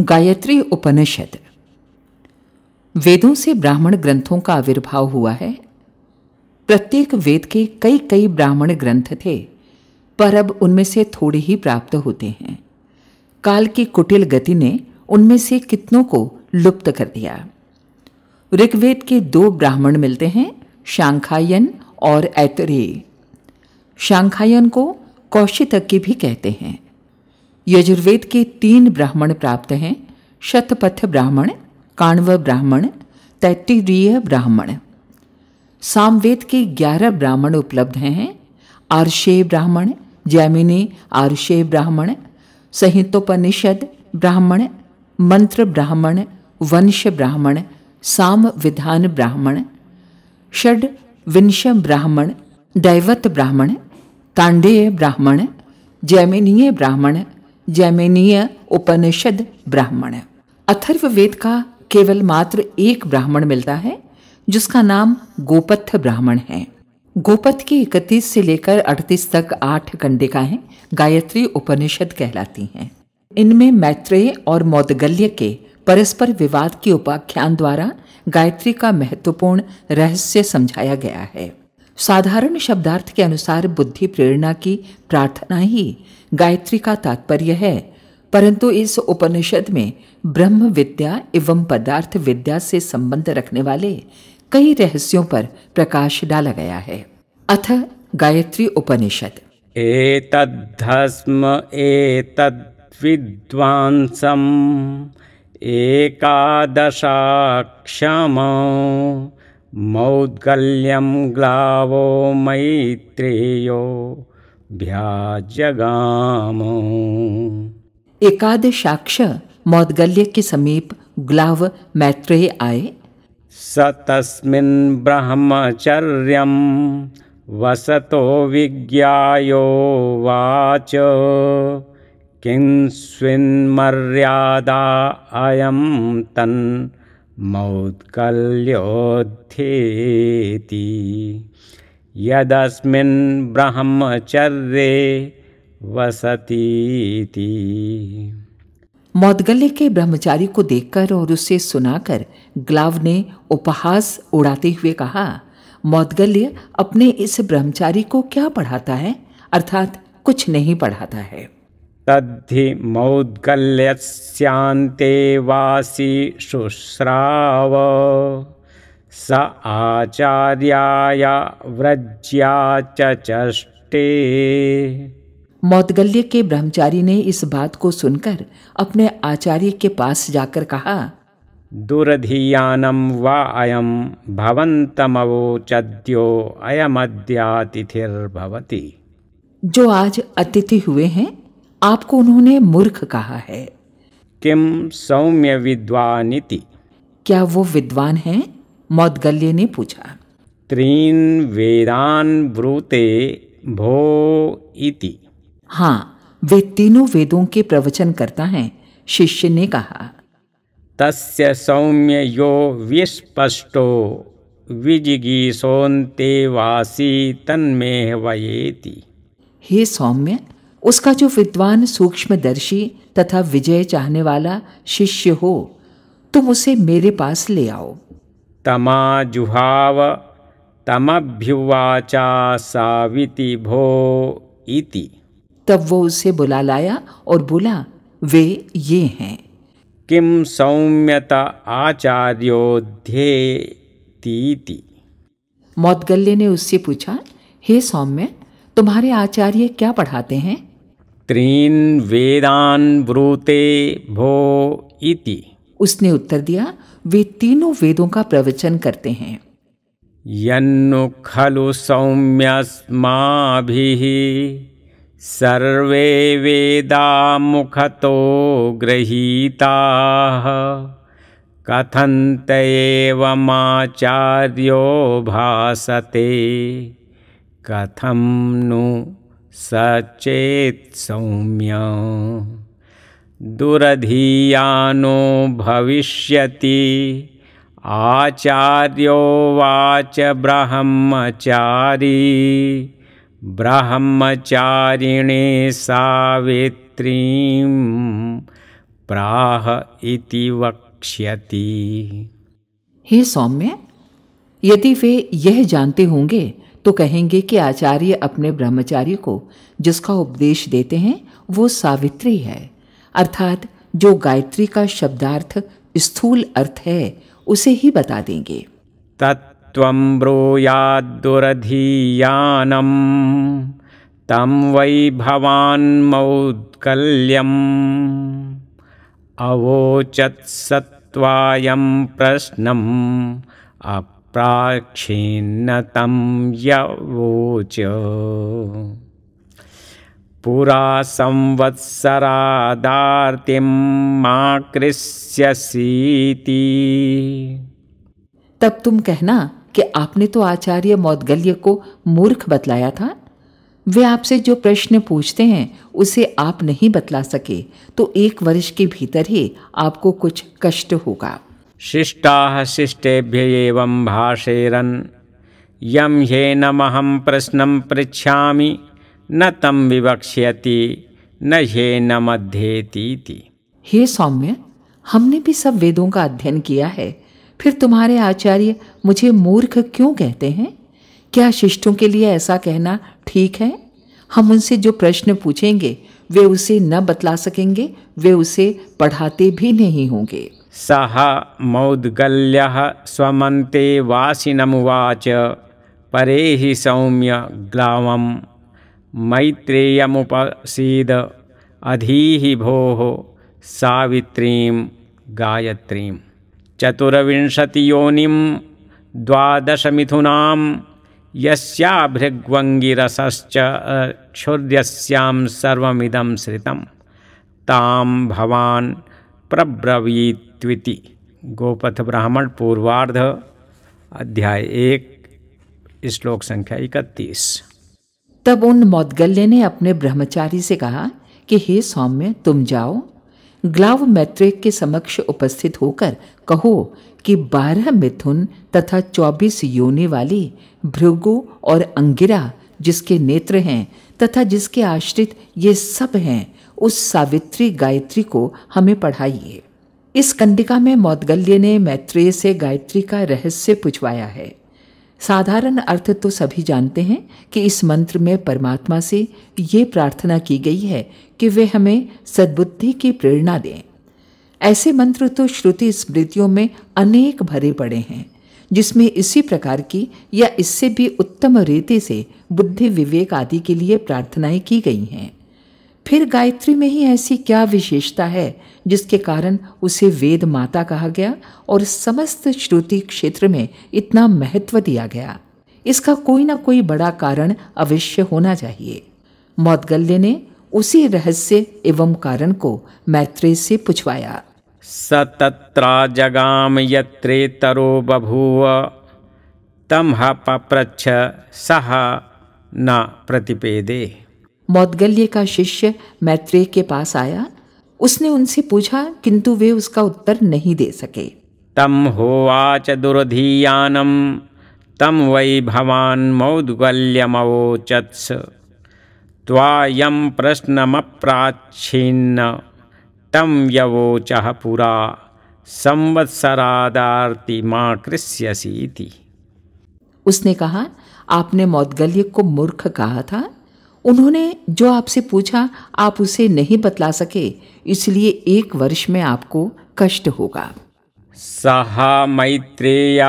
गायत्री उपनिषद वेदों से ब्राह्मण ग्रंथों का आविर्भाव हुआ है प्रत्येक वेद के कई कई ब्राह्मण ग्रंथ थे पर अब उनमें से थोड़े ही प्राप्त होते हैं काल की कुटिल गति ने उनमें से कितनों को लुप्त कर दिया ऋग्वेद के दो ब्राह्मण मिलते हैं शांखायन और ऐतरेय शांखायन को कौशितज्ञ भी कहते हैं यजुर्वेद के तीन ब्राह्मण प्राप्त हैं शतपथ ब्राह्मण काण्व ब्राह्मण तैतरीय ब्राह्मण सामवेद के ग्यारह ब्राह्मण उपलब्ध हैं आर्षेय ब्राह्मण जैमिनी आर्षेय ब्राह्मण संहितोपनिषद ब्राह्मण मंत्र ब्राह्मण वंश ब्राह्मण साम विधान ब्राह्मण षड विंश ब्राह्मण दैवत ब्राह्मण तांडेय ब्राह्मण जैमिनीय ब्राह्मण जैमिनीय उपनिषद ब्राह्मण अथर्व वेद का केवल मात्र एक ब्राह्मण मिलता है जिसका नाम गोपथ ब्राह्मण है गोपथ की इकतीस से लेकर अड़तीस तक आठ कंडिकाएं गायत्री उपनिषद कहलाती हैं इनमें मैत्रेय और मौदगल्य के परस्पर विवाद के उपाख्यान द्वारा गायत्री का महत्वपूर्ण रहस्य समझाया गया है साधारण शब्दार्थ के अनुसार बुद्धि प्रेरणा की प्रार्थना ही गायत्री का तात्पर्य है परंतु इस उपनिषद में ब्रह्म विद्या एवं पदार्थ विद्या से संबंध रखने वाले कई रहस्यों पर प्रकाश डाला गया है अथ गायत्री उपनिषद एतद्धस्म एतद्विद्वांसम् एकादशाक्षमौ मौद्गल्यं ग्लावो मैत्रेयो भ्याजगामो एकादशाक्ष मौद्गल्य के समीप ग्लाव मैत्रेय आए स तस्मिन् ब्रह्मचर्यं वसतो विज्ञायो वाच किं मर्यादा अयम् तन् मौत्कल्योत्थेति यदस्मिन् ब्रह्मचर्ये वसतीति मौदगल्य के ब्रह्मचारी को देखकर और उसे सुनाकर ग्लाव ने उपहास उड़ाते हुए कहा मौदगल्य अपने इस ब्रह्मचारी को क्या पढ़ाता है अर्थात कुछ नहीं पढ़ाता है तद्धि मौद्गल्यस्यान्ते शुश्राव स आचार्याय व्रज्या चष्टे मौदगल्य के ब्रह्मचारी ने इस बात को सुनकर अपने आचार्य के पास जाकर कहा दुरधियानम वा अयम भवंतमवोचद्यो अयमद्यातिथिर्भवती जो आज अतिथि हुए हैं आपको उन्होंने मूर्ख कहा है किम सौम्य विद्वानिति क्या वो विद्वान हैं मौदगल्य ने पूछा त्रीन वेदान ब्रूते भो इति हाँ वे तीनों वेदों के प्रवचन करता है शिष्य ने कहा तस्य सौम्य यो विस्पष्टो विजिगीसोन्ते वासी तन्मेह वयेति हे सौम्य उसका जो विद्वान सूक्ष्मदर्शी तथा विजय चाहने वाला शिष्य हो तुम उसे मेरे पास ले आओ तमा जुहाव तमभ्युवाचा साविति भो इति तब वो उसे बुला लाया और बोला वे ये हैं किम सौम्यता आचार्योध्येतीति मौतगल्य ने उससे पूछा हे सौम्य तुम्हारे आचार्य क्या पढ़ाते हैं त्रीन वेदान ब्रूते भो इति उसने उत्तर दिया वे तीनों वेदों का प्रवचन करते हैं यन्नु खलु सौम्यस्माभिः सर्वे वेदा मुखतो गृहीताः कथन्त एवमाचार्यो भासते कथम नु सचेत् सौम्य दुरधीयानो भविष्यति आचार्योवाच ब्रह्मचारी ब्रह्मचारिणे सात्री प्राह इति वक्ष्यति हे सौम्य यदि वे यह जानते होंगे तो कहेंगे कि आचार्य अपने ब्रह्मचारी को जिसका उपदेश देते हैं वो सावित्री है अर्थात जो गायत्री का शब्दार्थ स्थूल अर्थ है उसे ही बता देंगे तत्व ब्रूयादुरधीयानम तम वै भवान मौत्कल्यम अवोचत सत्वायम प्रश्नम अप प्राक्षीनतम यवोच पुरा संवत्सरादार्तिं तब तुम कहना कि आपने तो आचार्य मौदगल्य को मूर्ख बतलाया था वे आपसे जो प्रश्न पूछते हैं उसे आप नहीं बतला सके तो एक वर्ष के भीतर ही आपको कुछ कष्ट होगा शिष्टा शिष्टेभ्य एवं यम हे नमहम प्रश्न पृच्छामि न तम विवक्ष्यति न ह्येनमध्येतीति हे सौम्य हमने भी सब वेदों का अध्ययन किया है फिर तुम्हारे आचार्य मुझे मूर्ख क्यों कहते हैं क्या शिष्टों के लिए ऐसा कहना ठीक है हम उनसे जो प्रश्न पूछेंगे वे उसे न बतला सकेंगे वे उसे पढ़ाते भी नहीं होंगे सः मौद्गल्यः वासिनमुवाच परेहि सौम्य ग्लावं मैत्रेयमुपसीद अधीहि भोः सावित्रीं गायत्रीं चतुर्विंशतियोनिं द्वादशमिथुनां यस्याभृग्वङ्गिरसश्च क्षुर्यस्यां सर्वमिदं श्रितं तां भवान् प्रब्रवीत् त्विति गोपथ ब्राह्मण पूर्वार्ध अध्याय एक श्लोक संख्या इकतीस तब उन मौदगल्य ने अपने ब्रह्मचारी से कहा कि हे सौम्य तुम जाओ ग्लाव मैत्रेक के समक्ष उपस्थित होकर कहो कि बारह मिथुन तथा चौबीस योनि वाली भृगु और अंगिरा जिसके नेत्र हैं तथा जिसके आश्रित ये सब हैं उस सावित्री गायत्री को हमें पढ़ाइए इस कंडिका में मौदगल्य ने मैत्रेय से गायत्री का रहस्य पूछवाया है साधारण अर्थ तो सभी जानते हैं कि इस मंत्र में परमात्मा से ये प्रार्थना की गई है कि वे हमें सद्बुद्धि की प्रेरणा दें ऐसे मंत्र तो श्रुति स्मृतियों में अनेक भरे पड़े हैं जिसमें इसी प्रकार की या इससे भी उत्तम रीति से बुद्धि विवेक आदि के लिए प्रार्थनाएं की गई हैं फिर गायत्री में ही ऐसी क्या विशेषता है जिसके कारण उसे वेद माता कहा गया और समस्त श्रुति क्षेत्र में इतना महत्व दिया गया इसका कोई ना कोई बड़ा कारण अवश्य होना चाहिए मौदगल्य ने उसी रहस्य एवं कारण को मैत्री से पुछवाया सतत्रा जगाम यत्रे तरो बभूव तम ह पप्रच्छ सह न प्रतिपेदे मौदगल्य का शिष्य मैत्रेय के पास आया उसने उनसे पूछा किंतु वे उसका उत्तर नहीं दे सके तम होवाच दुर्धीयानम तम वै भवान मौद्गल्यमवोचत्स त्वायं प्रश्नमप्राच्छिन्न तम यवोच पुरा संवत्सरादार्ति माँ कृष्यसी उसने कहा आपने मौदगल्य को मूर्ख कहा था उन्होंने जो आपसे पूछा आप उसे नहीं बतला सके इसलिए एक वर्ष में आपको कष्ट होगा सह मैत्रेय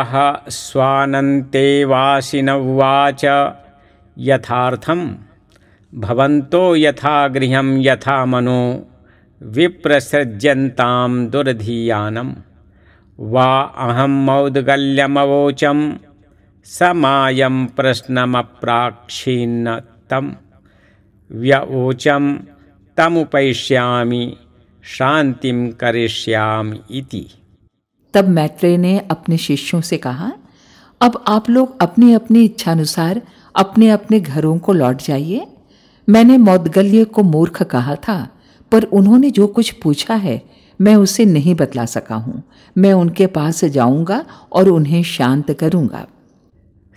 स्वानते वासिन उवाच यथार्थम भवंतो यथा गृह यथा मनो विप्रसृज्यन्ताम दुर्धीयानम वा अहम मौदगल्यमोचम समायम प्रश्नम्राक्षीन तम व्यवोचम तमुपैश्यामी शांतिम करिष्याम इति तब मैत्रेय ने अपने शिष्यों से कहा अब आप लोग अपनी अपनी इच्छानुसार अपने अपने घरों को लौट जाइए मैंने मौदगल्य को मूर्ख कहा था पर उन्होंने जो कुछ पूछा है मैं उसे नहीं बतला सका हूँ मैं उनके पास जाऊँगा और उन्हें शांत करूँगा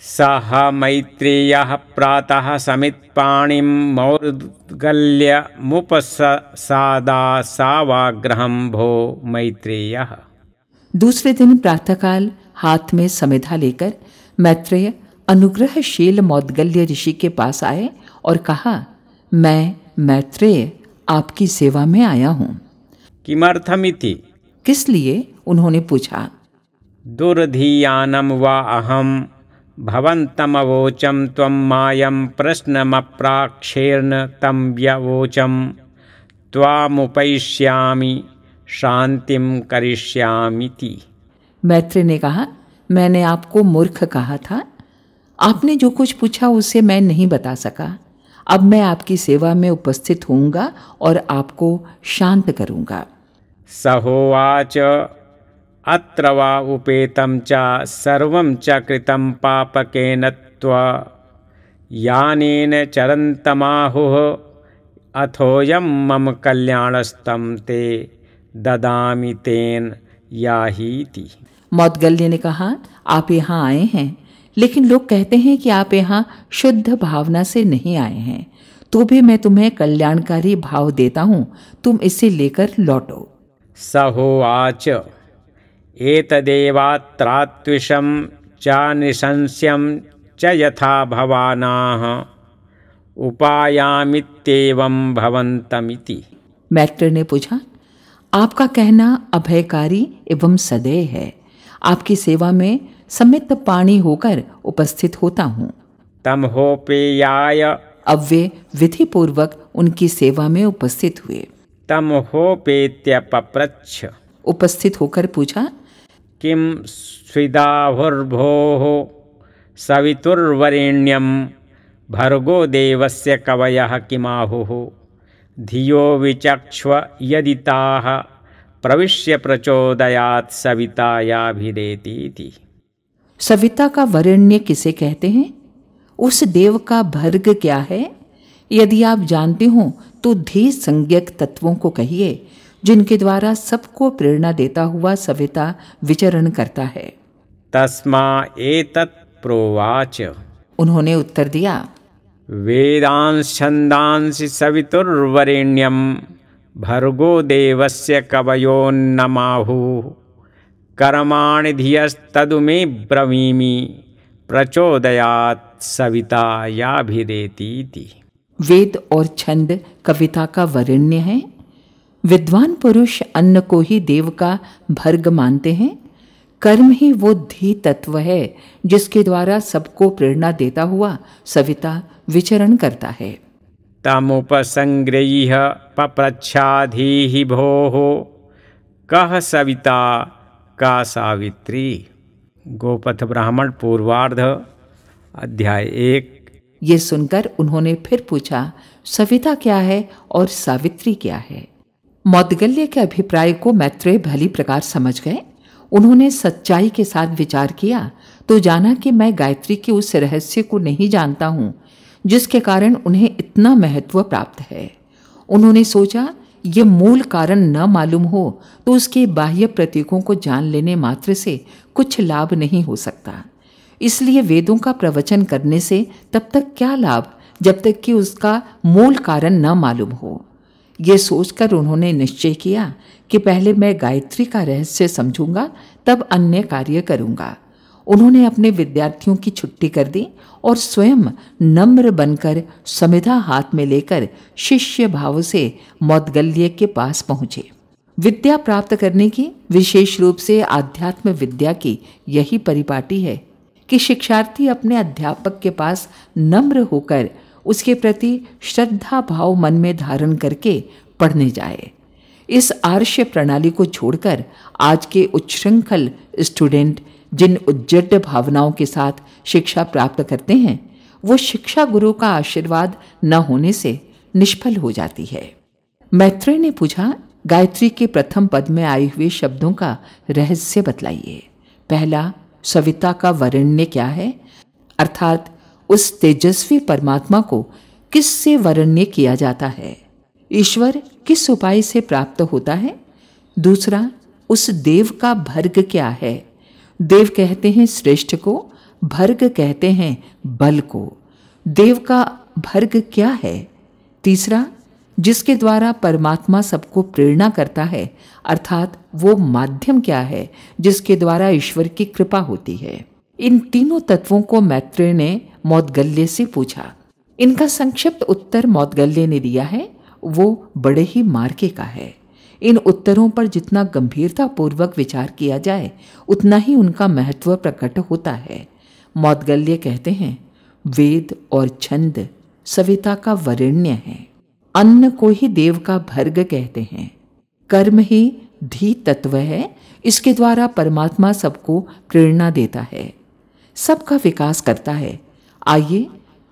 सह मैत्रेय प्रातः समित्पाणिं मुपसादा सावाग्रह भो मैत्रेय दूसरे दिन प्रातःकाल हाथ में समिधा लेकर मैत्रेय अनुग्रहशील मौदगल्य ऋषि के पास आए और कहा मैं मैत्रेय आपकी सेवा में आया हूँ किमर्थमिति किस लिए उन्होंने पूछा दुर्धीयानम वा अहम भवन्तमवोचं त्वं मायं प्रश्नमप्राक्षेर्न तं व्यवोचं त्वामुपैष्यामि शांतिम करिष्यामि ती मैत्री ने कहा मैंने आपको मूर्ख कहा था आपने जो कुछ पूछा उसे मैं नहीं बता सका अब मैं आपकी सेवा में उपस्थित होऊंगा और आपको शांत करूंगा सहोवाच अत्र वा उपेतं च सर्वं च कृतं पापकेन त्वा यानेन चरन्तमाहुः मम कल्याणस्तं ते ददामि तेन याहीति मौदगल्य ने कहा आप यहाँ आए हैं लेकिन लोग कहते हैं कि आप यहाँ शुद्ध भावना से नहीं आए हैं तो भी मैं तुम्हें कल्याणकारी भाव देता हूँ तुम इसे लेकर लौटो सहोवाच एतदेवात्रात्विषं च निशंस्यं च यथा भवानाः उपायामित्येवं भवन्तमिति मैक्टर ने पूछा आपका कहना अभयकारी एवं सदैव है आपकी सेवा में समित पाणी होकर उपस्थित होता हूँ तम हो तमहोपेयाय अब वे विधि पूर्वक उनकी सेवा में उपस्थित हुए तम तमहोपेत्य पप्रच्छ उपस्थित होकर पूछा किं स्विदाहुर्भोः सवितुर्वरेण्यम भर्गो देवस्य कवयः किमाहुः धियो विचक्ष्व यदि ताः प्रविश्य प्रचोदयात सवितायाभिरेती सविता का वरेण्य किसे कहते हैं उस देव का भर्ग क्या है यदि आप जानते हो तो धी संज्ञक तत्वों को कहिए जिनके द्वारा सबको प्रेरणा देता हुआ सविता विचरण करता है तस्मा एतत् प्रोवाच उन्होंने उत्तर दिया वेदांश छंदांश सवितुर्वरेण्यम भर्गो देवस्य कवयोन्नमाहु कर्माणि धियस्तदु ब्रवीमी प्रचोदयात सविता या याभिरेती वेद और छंद कविता का वरिण्य है विद्वान पुरुष अन्न को ही देव का भर्ग मानते हैं कर्म ही वो धी तत्व है जिसके द्वारा सबको प्रेरणा देता हुआ सविता विचरण करता है तमुपसंग्रह पप्रच्छाधी हो कह सविता का सावित्री गोपथ ब्राह्मण पूर्वार्ध अध्याय एक ये सुनकर उन्होंने फिर पूछा सविता क्या है और सावित्री क्या है मौदगल्य के अभिप्राय को मैत्रेय भली प्रकार समझ गए उन्होंने सच्चाई के साथ विचार किया तो जाना कि मैं गायत्री के उस रहस्य को नहीं जानता हूँ जिसके कारण उन्हें इतना महत्व प्राप्त है उन्होंने सोचा ये मूल कारण न मालूम हो तो उसके बाह्य प्रतीकों को जान लेने मात्र से कुछ लाभ नहीं हो सकता इसलिए वेदों का प्रवचन करने से तब तक क्या लाभ जब तक कि उसका मूल कारण न मालूम हो ये सोचकर उन्होंने निश्चय किया कि पहले मैं गायत्री का रहस्य समझूंगा तब अन्य कार्य करूंगा उन्होंने अपने विद्यार्थियों की छुट्टी कर दी और स्वयं नम्र बनकर समिधा हाथ में लेकर शिष्य भाव से मौदगल्य के पास पहुंचे विद्या प्राप्त करने की विशेष रूप से आध्यात्म विद्या की यही परिपाटी है कि शिक्षार्थी अपने अध्यापक के पास नम्र होकर उसके प्रति श्रद्धा भाव मन में धारण करके पढ़ने जाए इस आर्ष्य प्रणाली को छोड़कर आज के उच्छृंखल स्टूडेंट जिन उज्जट भावनाओं के साथ शिक्षा प्राप्त करते हैं वो शिक्षा गुरु का आशीर्वाद न होने से निष्फल हो जाती है मैत्री ने पूछा गायत्री के प्रथम पद में आए हुए शब्दों का रहस्य बतलाइए पहला सविता का वरण्य क्या है अर्थात उस तेजस्वी परमात्मा को किससे वरण्य किया जाता है ईश्वर किस उपाय से प्राप्त होता है दूसरा उस देव का भर्ग क्या है देव कहते हैं श्रेष्ठ को भर्ग कहते हैं बल को देव का भर्ग क्या है तीसरा जिसके द्वारा परमात्मा सबको प्रेरणा करता है अर्थात वो माध्यम क्या है जिसके द्वारा ईश्वर की कृपा होती है इन तीनों तत्वों को मैत्रेय ने मौदगल्य से पूछा इनका संक्षिप्त उत्तर मौदगल्य ने दिया है वो बड़े ही मार्के का है इन उत्तरों पर जितना गंभीरता पूर्वक विचार किया जाए उतना ही उनका महत्व प्रकट होता है मौदगल्य कहते हैं वेद और छंद सविता का वरिण्य है अन्न को ही देव का भर्ग कहते हैं कर्म ही धी तत्व है इसके द्वारा परमात्मा सबको प्रेरणा देता है सबका विकास करता है आइए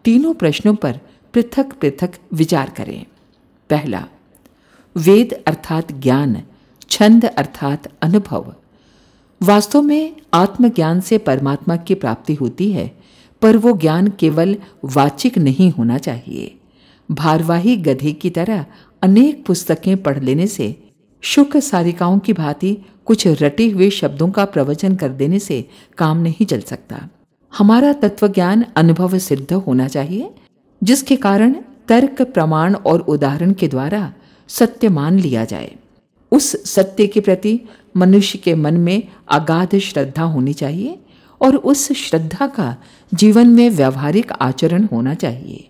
तीनों प्रश्नों पर पृथक पृथक विचार करें पहला वेद अर्थात ज्ञान छंद अर्थात अनुभव वास्तव में आत्मज्ञान से परमात्मा की प्राप्ति होती है पर वो ज्ञान केवल वाचिक नहीं होना चाहिए भारवाही गधे की तरह अनेक पुस्तकें पढ़ लेने से शुक सारिकाओं की भांति कुछ रटे हुए शब्दों का प्रवचन कर देने से काम नहीं चल सकता हमारा तत्व ज्ञान अनुभव सिद्ध होना चाहिए जिसके कारण तर्क प्रमाण और उदाहरण के द्वारा सत्य मान लिया जाए उस सत्य के प्रति मनुष्य के मन में अगाध श्रद्धा होनी चाहिए और उस श्रद्धा का जीवन में व्यवहारिक आचरण होना चाहिए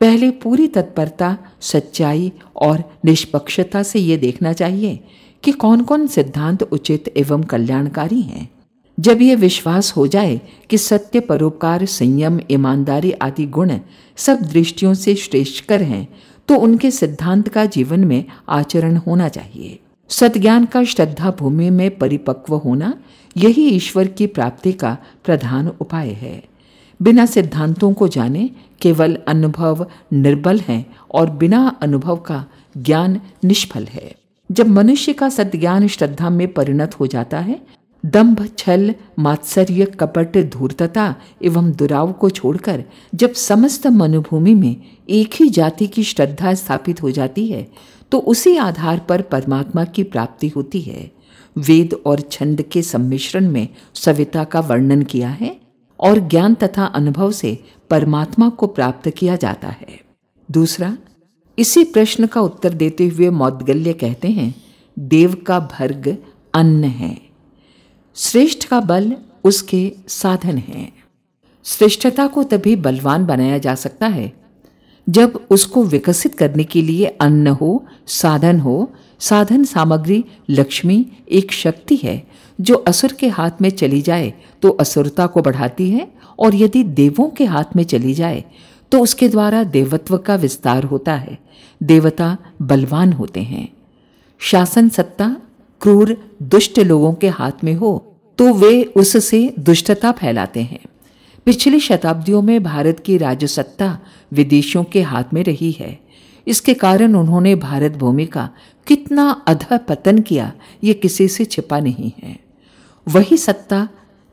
पहले पूरी तत्परता सच्चाई और निष्पक्षता से ये देखना चाहिए कि कौन कौन सिद्धांत उचित एवं कल्याणकारी हैं जब यह विश्वास हो जाए कि सत्य परोपकार संयम ईमानदारी आदि गुण सब दृष्टियों से श्रेष्ठकर हैं तो उनके सिद्धांत का जीवन में आचरण होना चाहिए सतज्ञान का श्रद्धा भूमि में परिपक्व होना यही ईश्वर की प्राप्ति का प्रधान उपाय है बिना सिद्धांतों को जाने केवल अनुभव निर्बल हैं और बिना अनुभव का ज्ञान निष्फल है जब मनुष्य का सतज्ञान श्रद्धा में परिणत हो जाता है दंभ छल मात्सर्य कपट धूर्तता एवं दुराव को छोड़कर जब समस्त मनुभूमि में एक ही जाति की श्रद्धा स्थापित हो जाती है तो उसी आधार पर परमात्मा की प्राप्ति होती है वेद और छंद के सम्मिश्रण में सविता का वर्णन किया है और ज्ञान तथा अनुभव से परमात्मा को प्राप्त किया जाता है दूसरा इसी प्रश्न का उत्तर देते हुए मौदगल्य कहते हैं देव का भर्ग अन्न है श्रेष्ठ का बल उसके साधन हैं श्रेष्ठता को तभी बलवान बनाया जा सकता है जब उसको विकसित करने के लिए अन्न हो साधन हो साधन सामग्री लक्ष्मी एक शक्ति है जो असुर के हाथ में चली जाए तो असुरता को बढ़ाती है और यदि देवों के हाथ में चली जाए तो उसके द्वारा देवत्व का विस्तार होता है देवता बलवान होते हैं शासन सत्ता क्रूर दुष्ट लोगों के हाथ में हो तो वे उससे दुष्टता फैलाते हैं पिछली शताब्दियों में भारत की राजसत्ता विदेशियों के हाथ में रही है इसके कारण उन्होंने भारत भूमि का कितना अधः पतन किया ये किसी से छिपा नहीं है वही सत्ता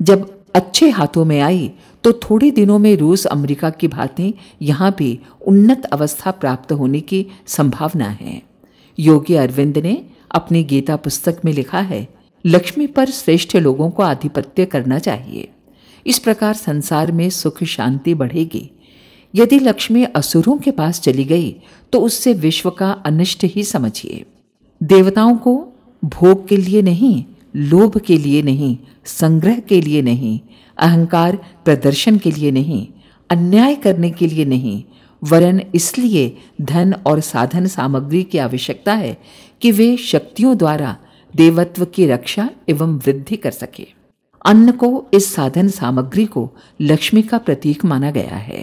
जब अच्छे हाथों में आई तो थोड़े दिनों में रूस अमेरिका की भांति यहाँ भी उन्नत अवस्था प्राप्त होने की संभावना है योगी अरविंद ने अपनी गीता पुस्तक में लिखा है लक्ष्मी पर श्रेष्ठ लोगों को आधिपत्य करना चाहिए इस प्रकार संसार में सुख शांति बढ़ेगी यदि लक्ष्मी असुरों के पास चली गई तो उससे विश्व का अनिष्ट ही समझिए देवताओं को भोग के लिए नहीं लोभ के लिए नहीं संग्रह के लिए नहीं अहंकार प्रदर्शन के लिए नहीं अन्याय करने के लिए नहीं वरन इसलिए धन और साधन सामग्री की आवश्यकता है कि वे शक्तियों द्वारा देवत्व की रक्षा एवं वृद्धि कर सके अन्न को इस साधन सामग्री को लक्ष्मी का प्रतीक माना गया है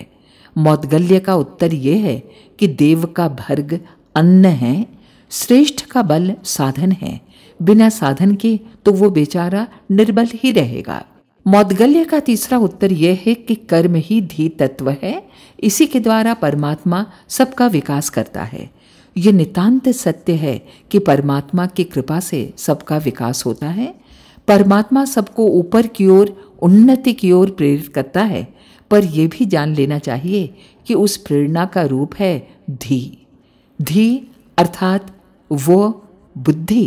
मौदगल्य का उत्तर यह है कि देव का भर्ग अन्न है श्रेष्ठ का बल साधन है बिना साधन के तो वो बेचारा निर्बल ही रहेगा मौदगल्य का तीसरा उत्तर यह है कि कर्म ही धी तत्व है इसी के द्वारा परमात्मा सबका विकास करता है ये नितांत सत्य है कि परमात्मा की कृपा से सबका विकास होता है परमात्मा सबको ऊपर की ओर उन्नति की ओर प्रेरित करता है पर यह भी जान लेना चाहिए कि उस प्रेरणा का रूप है धी धी अर्थात वो बुद्धि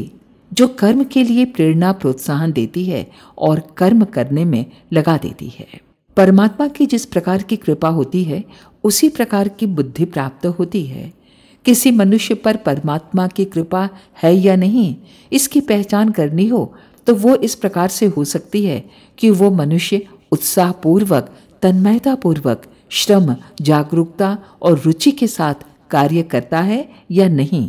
जो कर्म के लिए प्रेरणा प्रोत्साहन देती है और कर्म करने में लगा देती है परमात्मा की जिस प्रकार की कृपा होती है उसी प्रकार की बुद्धि प्राप्त होती है किसी मनुष्य पर परमात्मा की कृपा है या नहीं इसकी पहचान करनी हो तो वो इस प्रकार से हो सकती है कि वो मनुष्य उत्साहपूर्वक तन्मयतापूर्वक श्रम जागरूकता और रुचि के साथ कार्य करता है या नहीं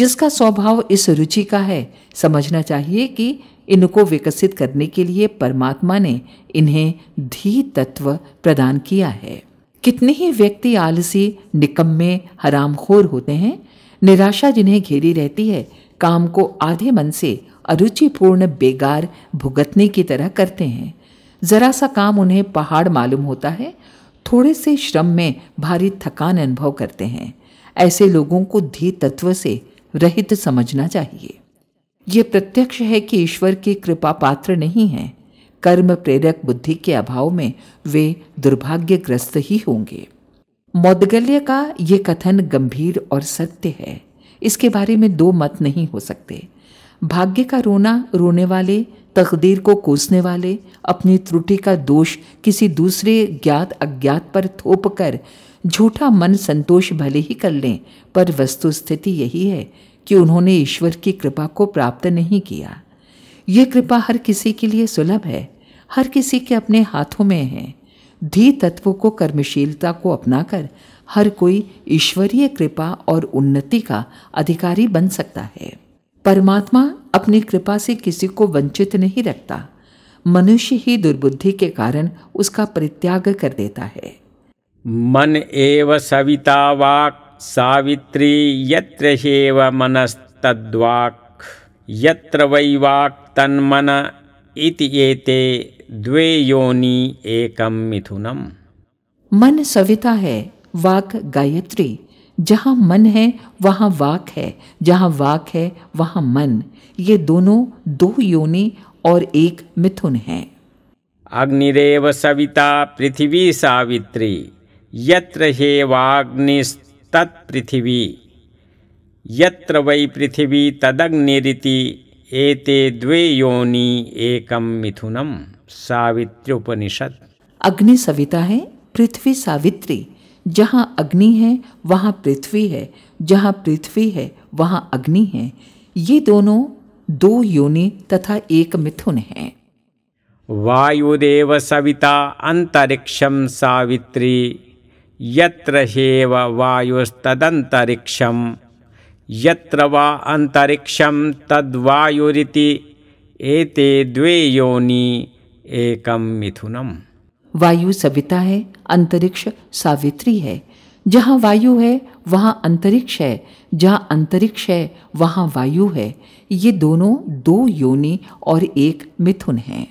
जिसका स्वभाव इस रुचि का है समझना चाहिए कि इनको विकसित करने के लिए परमात्मा ने इन्हें धी तत्व प्रदान किया है कितने ही व्यक्ति आलसी निकम्मे हरामखोर होते हैं निराशा जिन्हें घेरी रहती है काम को आधे मन से अरुचिपूर्ण बेगार भुगतने की तरह करते हैं जरा सा काम उन्हें पहाड़ मालूम होता है थोड़े से श्रम में भारी थकान अनुभव करते हैं ऐसे लोगों को धी तत्व से रहित समझना चाहिए यह प्रत्यक्ष है कि ईश्वर की कृपा पात्र नहीं है कर्म प्रेरक बुद्धि के अभाव में वे दुर्भाग्यग्रस्त ही होंगे मौदगल्य का ये कथन गंभीर और सत्य है इसके बारे में दो मत नहीं हो सकते भाग्य का रोना रोने वाले तकदीर को कोसने वाले अपनी त्रुटि का दोष किसी दूसरे ज्ञात अज्ञात पर थोप कर झूठा मन संतोष भले ही कर लें पर वस्तु स्थिति यही है कि उन्होंने ईश्वर की कृपा को प्राप्त नहीं किया ये कृपा हर किसी के लिए सुलभ है हर किसी के अपने हाथों में है धी तत्व को कर्मशीलता को अपनाकर हर कोई ईश्वरीय कृपा और उन्नति का अधिकारी बन सकता है परमात्मा अपनी कृपा से किसी को वंचित नहीं रखता मनुष्य ही दुर्बुद्धि के कारण उसका परित्याग कर देता है मन एव सविता वाक सावित्री यत्र हेव मनस्तद्वाक् यत्र वैवाक तन्मन इति एते द्वे योनि एकम मिथुनम मन सविता है वाक गायत्री जहाँ मन है वहाँ वाक है जहाँ वाक है वहाँ मन ये दोनों दो योनि और एक मिथुन है अग्निदेव सविता पृथ्वी सावित्री यत्र हेवाग्निस्तत्पृथिवी यत्र वै पृथिवी तदग्निरिति एते द्वे योनि एकम मिथुनम सावित्री उपनिषद अग्नि सविता है पृथ्वी सावित्री जहाँ अग्नि है वहाँ पृथ्वी है जहाँ पृथ्वी है वहाँ अग्नि है ये दोनों दो योनि तथा एक मिथुन है वायुदेव सविता अंतरिक्षम सावित्री यत्र हेव वायुस्तदंतरिक्षम यत्र वा अंतरिक्षम तद्वायुरिति एते द्वे योनि एकम मिथुनम वायु सविता है अंतरिक्ष सावित्री है जहाँ वायु है वहाँ अंतरिक्ष है जहाँ अंतरिक्ष है वहाँ वायु है ये दोनों दो योनि और एक मिथुन है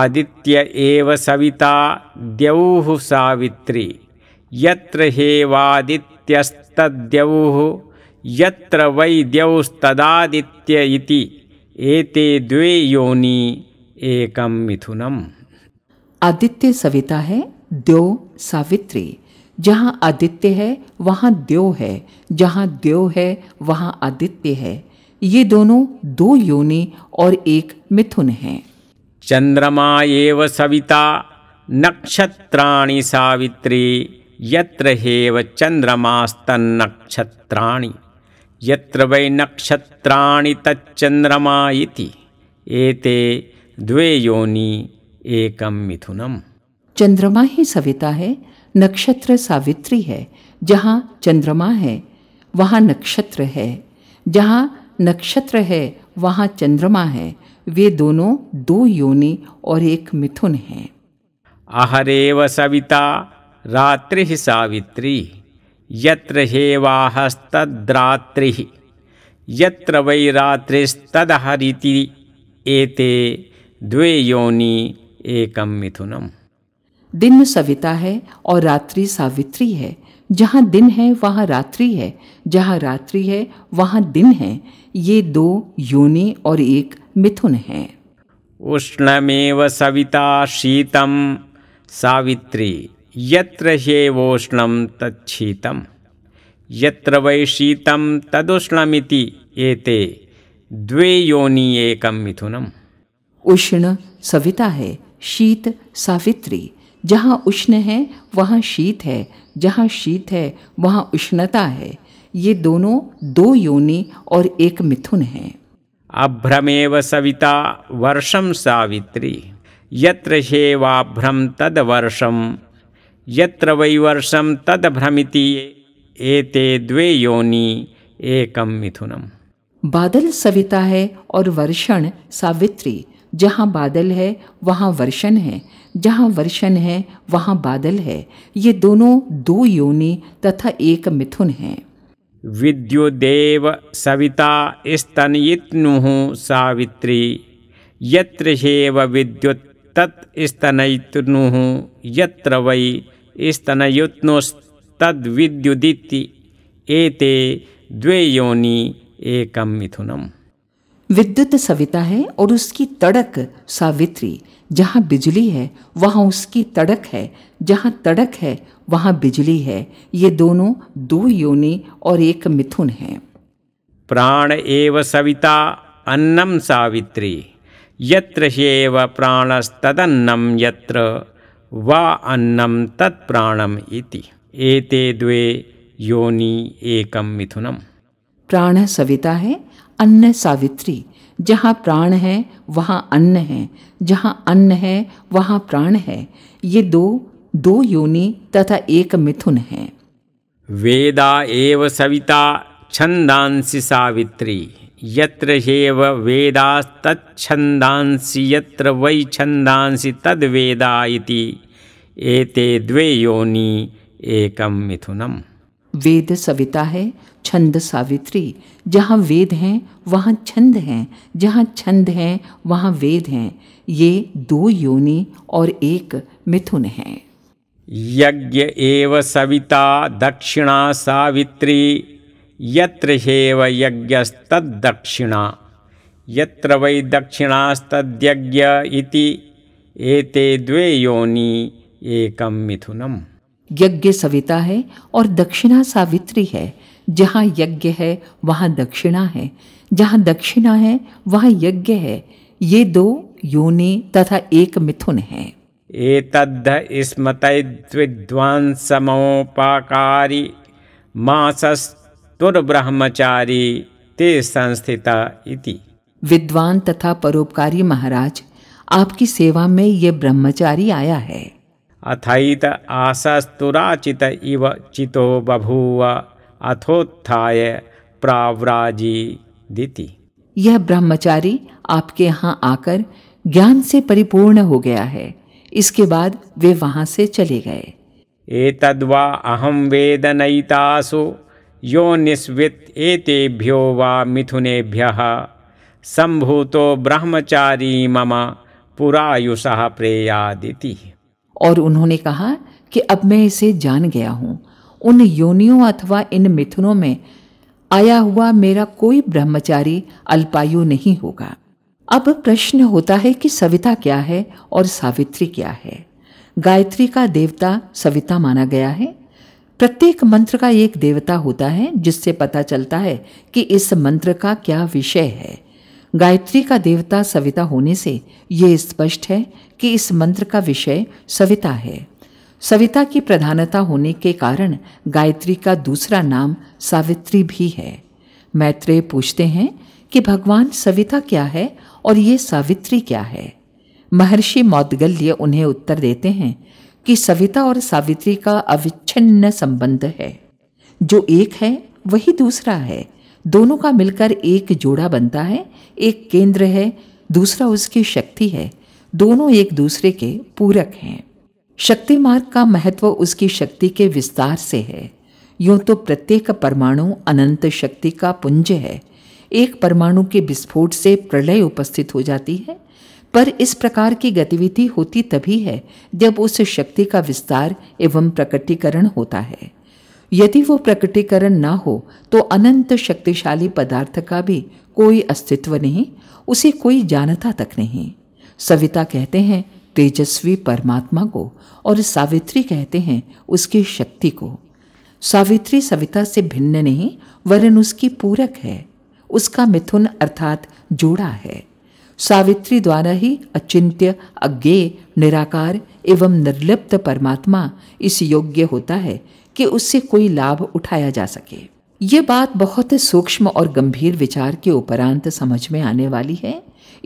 आदित्य एव सविता द्यौः सावित्री यत्र हेवादित्यस्तद्यौः यत्र वै द्यौस्तदादित्य इति एते द्वे योनि एकम मिथुनम आदित्य सविता है द्यो सावित्री जहाँ आदित्य है वहाँ द्यो है जहाँ द्यो है वहाँ आदित्य है ये दोनों दो योनि और एक मिथुन हैं चंद्रमा एव सविता नक्षत्राणि सावित्री यत्र हेव चंद्रमास्तन्नक्षत्राणि यत्र वै नक्षत्राणि तच्चंद्रमा इति एते द्वे योनि एकम मिथुनम चंद्रमा ही सविता है नक्षत्र सावित्री है जहाँ चंद्रमा है वहाँ नक्षत्र है जहाँ नक्षत्र है वहाँ चंद्रमा है वे दोनों दो योनि और एक मिथुन हैं आहरेव सविता रात्रि सावित्री यत्र हेवाहस्तद्रात्रि यत्र वै रात्रिस्तदहरिति एते द्वे योनि एकम मिथुनम दिन सविता है और रात्रि सावित्री है जहाँ दिन है वहाँ रात्रि है जहाँ रात्रि है वहाँ दिन है ये दो योनि और एक मिथुन है उष्णमेव सविता शीतम सावित्री यत्र वोष्णम तच्छीतम यत्र वै शीतम तदुष्णमिति एते द्वे योनि एकम मिथुनम उष्ण सविता है शीत सावित्री जहाँ उष्ण है वहाँ शीत है जहाँ शीत है वहाँ उष्णता है ये दोनों दो योनि और एक मिथुन हैं अभ्रमेव सविता वर्षम सावित्री यत्र शेवाभ्रम तद वर्षम यत्र वै वर्षम तद भ्रमिति एते द्वे योनि एकम मिथुनम बादल सविता है और वर्षण सावित्री जहाँ बादल है वहाँ वर्षण है जहाँ वर्षण है वहाँ बादल है ये दोनों दो योनि तथा एक मिथुन हैं विद्युदेव सविता स्तनयित्नुः सावित्री यत्र शेव विद्युत तत् स्तनयित्नुः यत्र वै विद्युदिति एते द्वे योनि एकम मिथुनम विद्युत सविता है और उसकी तड़क सावित्री जहाँ बिजली है वहाँ उसकी तड़क है जहाँ तड़क है वहाँ बिजली है ये दोनों दो योनि और एक मिथुन है प्राण एव सविता अन्नम सावित्री यत्र शेव प्राणस्तदन्नम यत्र वा अन्नम तत्प्राणम इति एते द्वे योनि एकम मिथुनम प्राण सविता है अन्न सावित्री जहाँ प्राण है वहाँ अन्न है जहाँ अन्न है वहाँ प्राण है ये दो दो योनि तथा एक मिथुन है वेदा एव सविता छंदांसी सावित्री यत्र हेव वेदास्तच्छंदांसि यत्र वै छंदांसी तद वेदा इति एते द्वे योनि एकम मिथुनम वेद सविता है छंद सावित्री जहाँ वेद हैं वहाँ छंद हैं जहाँ छंद हैं वहाँ वेद हैं ये दो योनि और एक मिथुन हैं यज्ञ एव सविता दक्षिणा सावित्री यत्र हेव यज्ञस्तद्दक्षिणा यत्र वै दक्षिणास्तद्यज्ञ इति एते द्वे योनि एकम मिथुनम यज्ञ सविता है और दक्षिणा सावित्री है जहाँ यज्ञ है वहाँ दक्षिणा है जहाँ दक्षिणा है वहाँ यज्ञ है ये दो योनि तथा एक मिथुन है एतद्ध विद्वांसमोपाकारी मासस्तुर्ब्रह्मचारी ते संस्थिता इति विद्वान तथा परोपकारी महाराज आपकी सेवा में ये ब्रह्मचारी आया है अथैत आसस्तुराचित इव चितो बभूव अथोत्थाय प्रावराजी दिति यह ब्रह्मचारी आपके यहाँ आकर ज्ञान से परिपूर्ण हो गया है इसके बाद वे वहाँ से चले गए ए तद्वा अहम वेद नईतासु यो निस्वित एतेभ्यो वा मिथुनेभ्य संभूतो ब्रह्मचारी मम पुरायुषा प्रेयादिति और उन्होंने कहा कि अब मैं इसे जान गया हूँ उन योनियों अथवा इन मिथुनों में आया हुआ मेरा कोई ब्रह्मचारी अल्पायु नहीं होगा अब प्रश्न होता है कि सविता क्या है और सावित्री क्या है गायत्री का देवता सविता माना गया है प्रत्येक मंत्र का एक देवता होता है जिससे पता चलता है कि इस मंत्र का क्या विषय है गायत्री का देवता सविता होने से ये स्पष्ट है कि इस मंत्र का विषय सविता है सविता की प्रधानता होने के कारण गायत्री का दूसरा नाम सावित्री भी है मैत्रेय पूछते हैं कि भगवान सविता क्या है और ये सावित्री क्या है महर्षि मौदगल्य उन्हें उत्तर देते हैं कि सविता और सावित्री का अविच्छिन्न संबंध है जो एक है वही दूसरा है दोनों का मिलकर एक जोड़ा बनता है एक केंद्र है दूसरा उसकी शक्ति है दोनों एक दूसरे के पूरक हैं शक्ति मार्ग का महत्व उसकी शक्ति के विस्तार से है यूं तो प्रत्येक परमाणु अनंत शक्ति का पुंज है एक परमाणु के विस्फोट से प्रलय उपस्थित हो जाती है पर इस प्रकार की गतिविधि होती तभी है जब उस शक्ति का विस्तार एवं प्रकटीकरण होता है यदि वो प्रकटीकरण ना हो तो अनंत शक्तिशाली पदार्थ का भी कोई अस्तित्व नहीं उसे कोई जानता तक नहीं सविता कहते हैं तेजस्वी परमात्मा को और सावित्री कहते हैं उसकी शक्ति को सावित्री सविता से भिन्न नहीं वरन उसकी पूरक है उसका मिथुन अर्थात जोड़ा है सावित्री द्वारा ही अचिंत्य अज्ञे निराकार एवं निर्लिप्त परमात्मा इस योग्य होता है कि उससे कोई लाभ उठाया जा सके ये बात बहुत सूक्ष्म और गंभीर विचार के उपरांत समझ में आने वाली है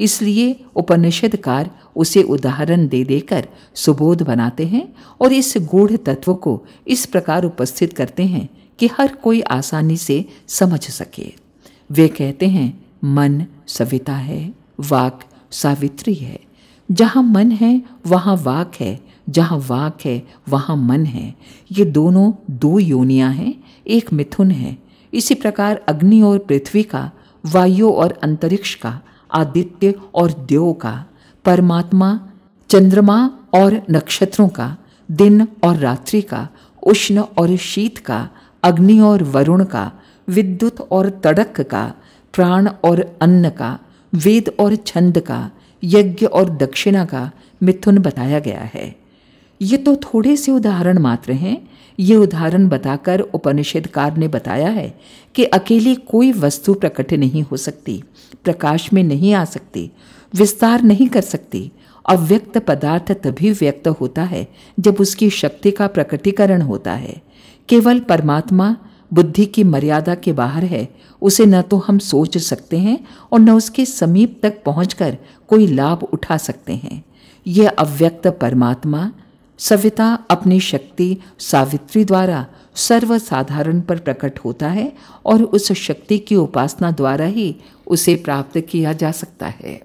इसलिए उपनिषदकार उसे उदाहरण दे देकर सुबोध बनाते हैं और इस गूढ़ तत्व को इस प्रकार उपस्थित करते हैं कि हर कोई आसानी से समझ सके वे कहते हैं मन सविता है वाक सावित्री है जहाँ मन है वहाँ वाक है जहाँ वाक है वहाँ मन है ये दोनों दो योनियाँ हैं एक मिथुन है इसी प्रकार अग्नि और पृथ्वी का वायु और अंतरिक्ष का आदित्य और देव का परमात्मा चंद्रमा और नक्षत्रों का दिन और रात्रि का उष्ण और शीत का अग्नि और वरुण का विद्युत और तड़क का प्राण और अन्न का वेद और छंद का यज्ञ और दक्षिणा का मिथुन बताया गया है ये तो थोड़े से उदाहरण मात्र हैं ये उदाहरण बताकर उपनिषदकार ने बताया है कि अकेली कोई वस्तु प्रकट नहीं हो सकती प्रकाश में नहीं आ सकती विस्तार नहीं कर सकती अव्यक्त पदार्थ तभी व्यक्त होता है जब उसकी शक्ति का प्रकटीकरण होता है केवल परमात्मा बुद्धि की मर्यादा के बाहर है उसे न तो हम सोच सकते हैं और न उसके समीप तक पहुंचकर कोई लाभ उठा सकते हैं यह अव्यक्त परमात्मा सविता अपनी शक्ति सावित्री द्वारा सर्वसाधारण पर प्रकट होता है और उस शक्ति की उपासना द्वारा ही उसे प्राप्त किया जा सकता है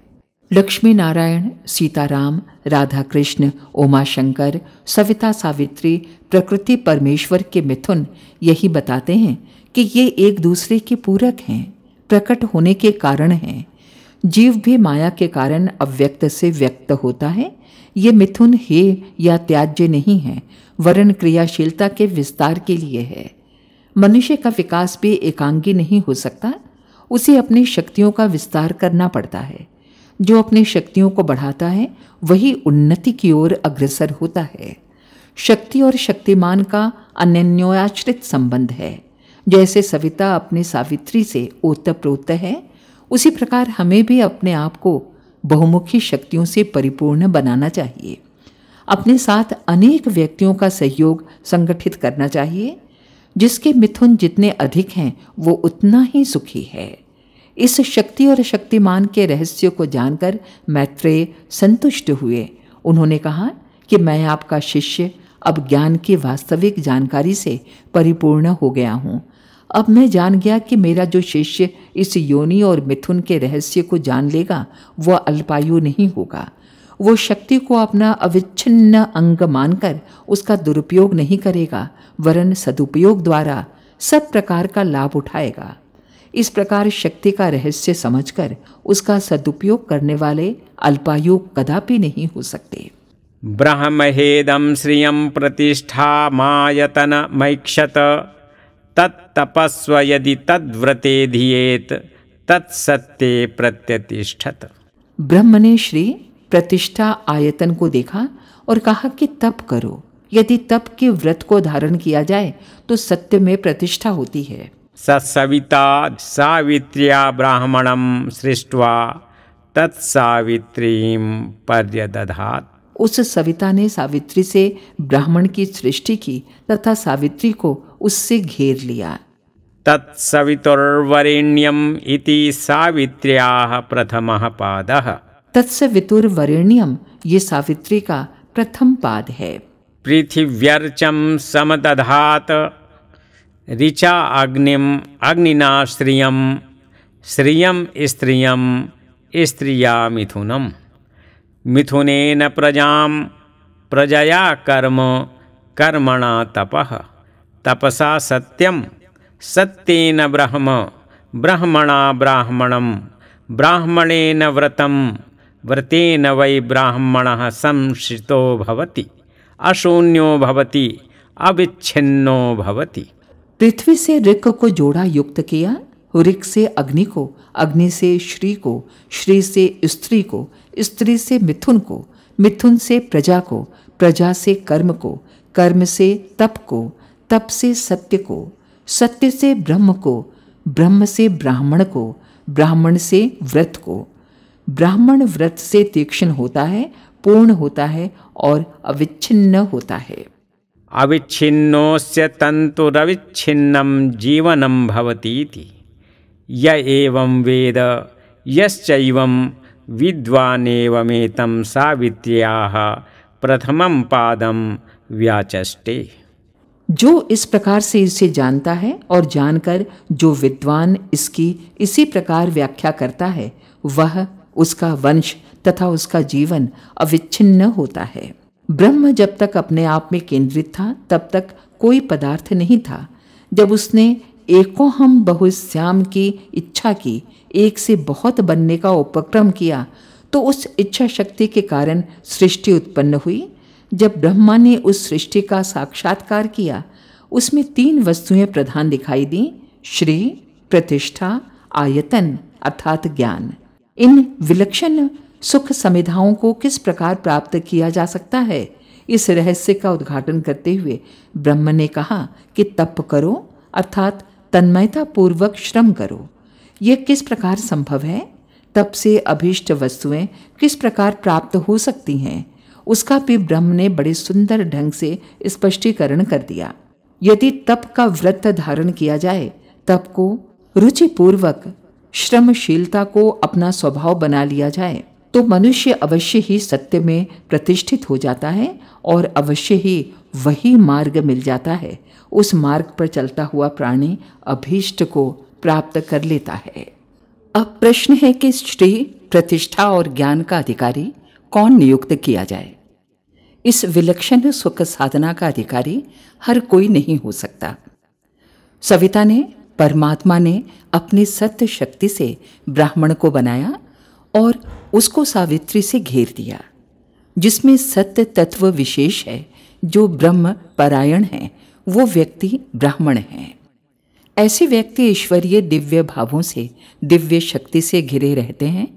लक्ष्मी नारायण सीताराम राधा कृष्ण उमाशंकर सविता सावित्री प्रकृति परमेश्वर के मिथुन यही बताते हैं कि ये एक दूसरे के पूरक हैं प्रकट होने के कारण हैं जीव भी माया के कारण अव्यक्त से व्यक्त होता है ये मिथुन हे या त्याज्य नहीं है वरण क्रियाशीलता के विस्तार के लिए है मनुष्य का विकास भी एकांगी नहीं हो सकता उसे अपनी शक्तियों का विस्तार करना पड़ता है जो अपनी शक्तियों को बढ़ाता है वही उन्नति की ओर अग्रसर होता है शक्ति और शक्तिमान का अनन्याश्रित संबंध है जैसे सविता अपने सावित्री से ओतप्रोत है उसी प्रकार हमें भी अपने आप को बहुमुखी शक्तियों से परिपूर्ण बनाना चाहिए अपने साथ अनेक व्यक्तियों का सहयोग संगठित करना चाहिए जिसके मिथुन जितने अधिक हैं वो उतना ही सुखी है इस शक्ति और शक्तिमान के रहस्य को जानकर मैत्रेय संतुष्ट हुए उन्होंने कहा कि मैं आपका शिष्य अब ज्ञान की वास्तविक जानकारी से परिपूर्ण हो गया हूँ अब मैं जान गया कि मेरा जो शिष्य इस योनि और मिथुन के रहस्य को जान लेगा वह अल्पायु नहीं होगा वो शक्ति को अपना अविच्छिन्न अंग मानकर उसका दुरुपयोग नहीं करेगा वरन सदुपयोग द्वारा सब प्रकार का लाभ उठाएगा इस प्रकार शक्ति का रहस्य समझकर उसका सदुपयोग करने वाले अल्पायु कदापि नहीं हो सकते ब्रह्महेदम श्रियम प्रतिष्ठा मायतन मैक्षत तत्तपस्व यदि तद्व्रते धियेत तत्सत्य प्रत्यतिष्ठत ब्रह्म ने श्री प्रतिष्ठा आयतन को देखा और कहा कि तप करो यदि तप के व्रत को धारण किया जाए तो सत्य में प्रतिष्ठा होती है स सविता सावित्रिया ब्राह्मणम सृष्टवा तत्सावित्री पर्यदधात उस सविता ने सावित्री से ब्राह्मण की सृष्टि की तथा सावित्री को उससे घेर लिया तत्सवितुर्वरेण्यम इति सावित्र्या प्रथम पाद तत्सवितुर्वरेण्यम ये सावित्री का प्रथम पाद है पृथिव्यर्चम समदधात ऋचा अग्निम अग्निना श्रियम श्रियम स्त्रियम स्त्रिया मिथुनम मिथुन प्रजा प्रजया कर्म कर्मणा तपः तपसा सत्यम सत्यन ब्रह्म ब्रह्मणा ब्राह्मणम ब्राह्मणेन व्रतम व्रतेन वै ब्राह्मण संश्रितो भवति अशून्यो भवति अविच्छिन्नो भवति पृथ्वी से ऋक को जोड़ा युक्त किया ऋक से अग्नि को अग्नि से श्री को श्री से स्त्री को स्त्री से मिथुन को मिथुन से प्रजा को प्रजा से कर्म को कर्म से तप को तप से सत्य को सत्य से ब्रह्म को ब्रह्म से ब्राह्मण को ब्राह्मण से व्रत को ब्राह्मण व्रत से तीक्ष्ण होता है पूर्ण होता है और अविच्छिन्न होता है तंतु तंतुरविच्छिन्नम जीवनम भवती य एवं वेद यश्चैवं विद्वानेवमेतं सावित्र्या प्रथम पादम व्याचष्टे जो इस प्रकार से इसे जानता है और जानकर जो विद्वान इसकी इसी प्रकार व्याख्या करता है वह उसका वंश तथा उसका जीवन अविच्छिन्न होता है ब्रह्म जब तक अपने आप में केंद्रित था तब तक कोई पदार्थ नहीं था जब उसने एको हम बहुश्याम की इच्छा की एक से बहुत बनने का उपक्रम किया तो उस इच्छा शक्ति के कारण सृष्टि उत्पन्न हुई जब ब्रह्मा ने उस सृष्टि का साक्षात्कार किया उसमें तीन वस्तुएं प्रधान दिखाई दी श्री प्रतिष्ठा आयतन अर्थात ज्ञान इन विलक्षण सुख समिधाओं को किस प्रकार प्राप्त किया जा सकता है इस रहस्य का उद्घाटन करते हुए ब्रह्म ने कहा कि तप करो अर्थात तन्मयता पूर्वक श्रम करो यह किस प्रकार संभव है तप से अभीष्ट वस्तुएं किस प्रकार प्राप्त हो सकती हैं उसका भी ब्रह्म ने बड़े सुंदर ढंग से स्पष्टीकरण कर दिया यदि तप का व्रत धारण किया जाए तप को रुचिपूर्वक श्रमशीलता को अपना स्वभाव बना लिया जाए तो मनुष्य अवश्य ही सत्य में प्रतिष्ठित हो जाता है और अवश्य ही वही मार्ग मिल जाता है उस मार्ग पर चलता हुआ प्राणी अभीष्ट को प्राप्त कर लेता है अब प्रश्न है कि श्री प्रतिष्ठा और ज्ञान का अधिकारी कौन नियुक्त किया जाए इस विलक्षण सुख साधना का अधिकारी हर कोई नहीं हो सकता सविता ने परमात्मा ने अपनी सत्य शक्ति से ब्राह्मण को बनाया और उसको सावित्री से घेर दिया जिसमें सत्य तत्व विशेष है जो ब्रह्म परायण है वो व्यक्ति ब्राह्मण है ऐसे व्यक्ति ईश्वरीय दिव्य भावों से दिव्य शक्ति से घिरे रहते हैं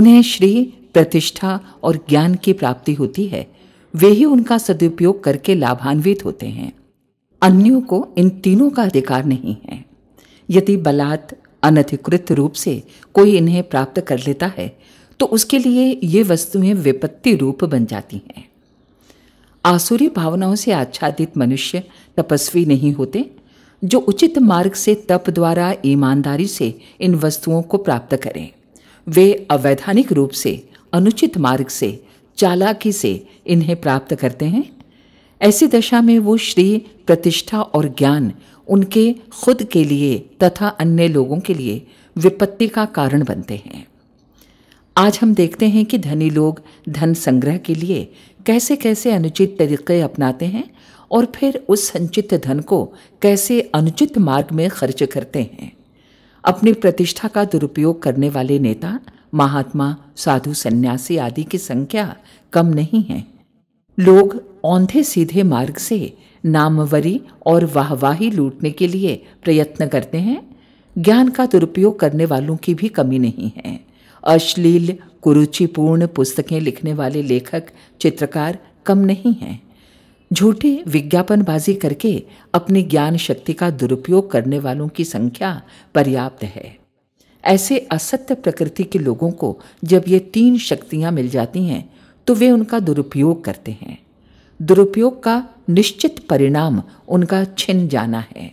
उन्हें श्री प्रतिष्ठा और ज्ञान की प्राप्ति होती है वे ही उनका सदुपयोग करके लाभान्वित होते हैं अन्यों को इन तीनों का अधिकार नहीं है यदि बलात् अनधिकृत रूप से कोई इन्हें प्राप्त कर लेता है तो उसके लिए ये वस्तुएं विपत्ति रूप बन जाती हैं आसुरी भावनाओं से आच्छादित मनुष्य तपस्वी नहीं होते जो उचित मार्ग से तप द्वारा ईमानदारी से इन वस्तुओं को प्राप्त करें वे अवैधानिक रूप से अनुचित मार्ग से चालाकी से इन्हें प्राप्त करते हैं ऐसी दशा में वो श्री प्रतिष्ठा और ज्ञान उनके खुद के लिए तथा अन्य लोगों के लिए विपत्ति का कारण बनते हैं आज हम देखते हैं कि धनी लोग धन संग्रह के लिए कैसे कैसे अनुचित तरीके अपनाते हैं और फिर उस संचित धन को कैसे अनुचित मार्ग में खर्च करते हैं अपनी प्रतिष्ठा का दुरुपयोग करने वाले नेता महात्मा साधु सन्यासी आदि की संख्या कम नहीं है लोग औंधे सीधे मार्ग से नामवरी और वाहवाही लूटने के लिए प्रयत्न करते हैं ज्ञान का दुरुपयोग करने वालों की भी कमी नहीं है अश्लील कुरुचिपूर्ण पुस्तकें लिखने वाले लेखक चित्रकार कम नहीं हैं झूठी विज्ञापनबाजी करके अपनी ज्ञान शक्ति का दुरुपयोग करने वालों की संख्या पर्याप्त है ऐसे असत्य प्रकृति के लोगों को जब ये तीन शक्तियाँ मिल जाती हैं तो वे उनका दुरुपयोग करते हैं दुरुपयोग का निश्चित परिणाम उनका छिन जाना है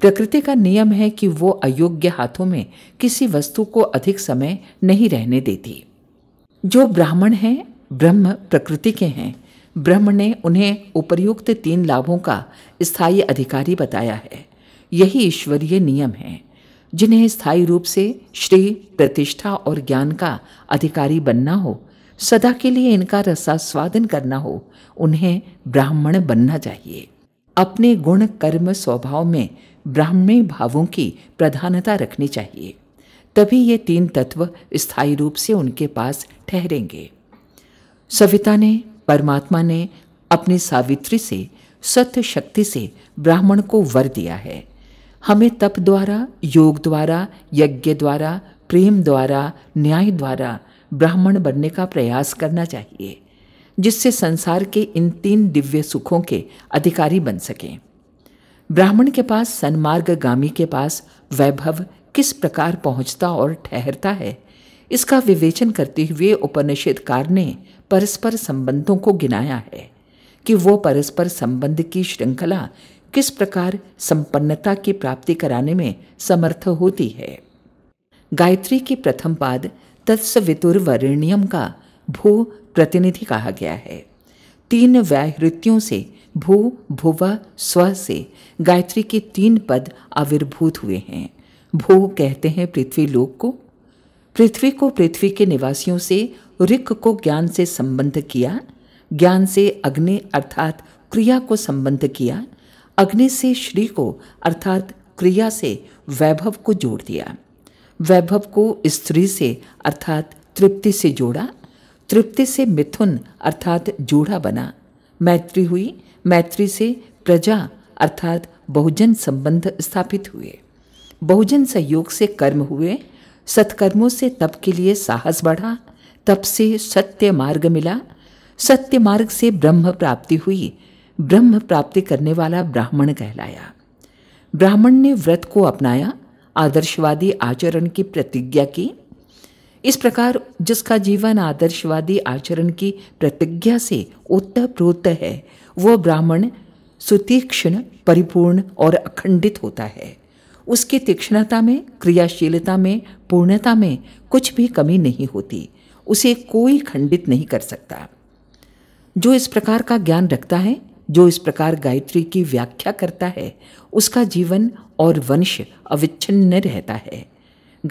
प्रकृति का नियम है कि वो अयोग्य हाथों में किसी वस्तु को अधिक समय नहीं रहने देती जो ब्राह्मण हैं ब्रह्म प्रकृति के हैं ब्रह्म ने उन्हें उपर्युक्त तीन लाभों का स्थायी अधिकारी बताया है यही ईश्वरीय नियम है जिन्हें स्थायी रूप से श्री प्रतिष्ठा और ज्ञान का अधिकारी बनना हो सदा के लिए इनका रसास्वादन करना हो उन्हें ब्राह्मण बनना चाहिए अपने गुण कर्म स्वभाव में ब्राह्मण भावों की प्रधानता रखनी चाहिए तभी ये तीन तत्व स्थायी रूप से उनके पास ठहरेंगे सविता ने परमात्मा ने अपनी सावित्री से सत्य शक्ति से ब्राह्मण को वर दिया है हमें तप द्वारा योग द्वारा यज्ञ द्वारा प्रेम द्वारा न्याय द्वारा ब्राह्मण बनने का प्रयास करना चाहिए जिससे संसार के इन तीन दिव्य सुखों के अधिकारी बन सकें ब्राह्मण के पास गामी के पास वैभव किस प्रकार पहुंचता और ठहरता है इसका विवेचन करते हुए उपनिषदकार ने परस्पर संबंधों को गिनाया है कि वो परस्पर संबंध की श्रृंखला किस प्रकार संपन्नता की प्राप्ति कराने में समर्थ होती है गायत्री के प्रथम पाद तत्सवितुर्वरेण्यम का भू प्रतिनिधि कहा गया है तीन व्याहृतियों से भू भुवा स्व से गायत्री के तीन पद आविर्भूत हुए हैं भू कहते हैं पृथ्वी लोक को पृथ्वी को पृथ्वी के निवासियों से ऋख को ज्ञान से संबंध किया ज्ञान से अग्नि अर्थात क्रिया को संबंध किया अग्नि से श्री को अर्थात क्रिया से वैभव को जोड़ दिया वैभव को स्त्री से अर्थात तृप्ति से जोड़ा तृप्ति से मिथुन अर्थात जोड़ा बना मैत्री हुई मैत्री से प्रजा अर्थात बहुजन संबंध स्थापित हुए बहुजन सहयोग से कर्म हुए सत्कर्मों से तप के लिए साहस बढ़ा तप से सत्य मार्ग मिला सत्य मार्ग से ब्रह्म प्राप्ति हुई ब्रह्म प्राप्ति करने वाला ब्राह्मण कहलाया ब्राह्मण ने व्रत को अपनाया आदर्शवादी आचरण की प्रतिज्ञा की इस प्रकार जिसका जीवन आदर्शवादी आचरण की प्रतिज्ञा से ओतप्रोत है वह ब्राह्मण सुतीक्ष्ण परिपूर्ण और अखंडित होता है उसकी तीक्ष्णता में क्रियाशीलता में पूर्णता में कुछ भी कमी नहीं होती उसे कोई खंडित नहीं कर सकता जो इस प्रकार का ज्ञान रखता है जो इस प्रकार गायत्री की व्याख्या करता है उसका जीवन और वंश अविच्छिन्न रहता है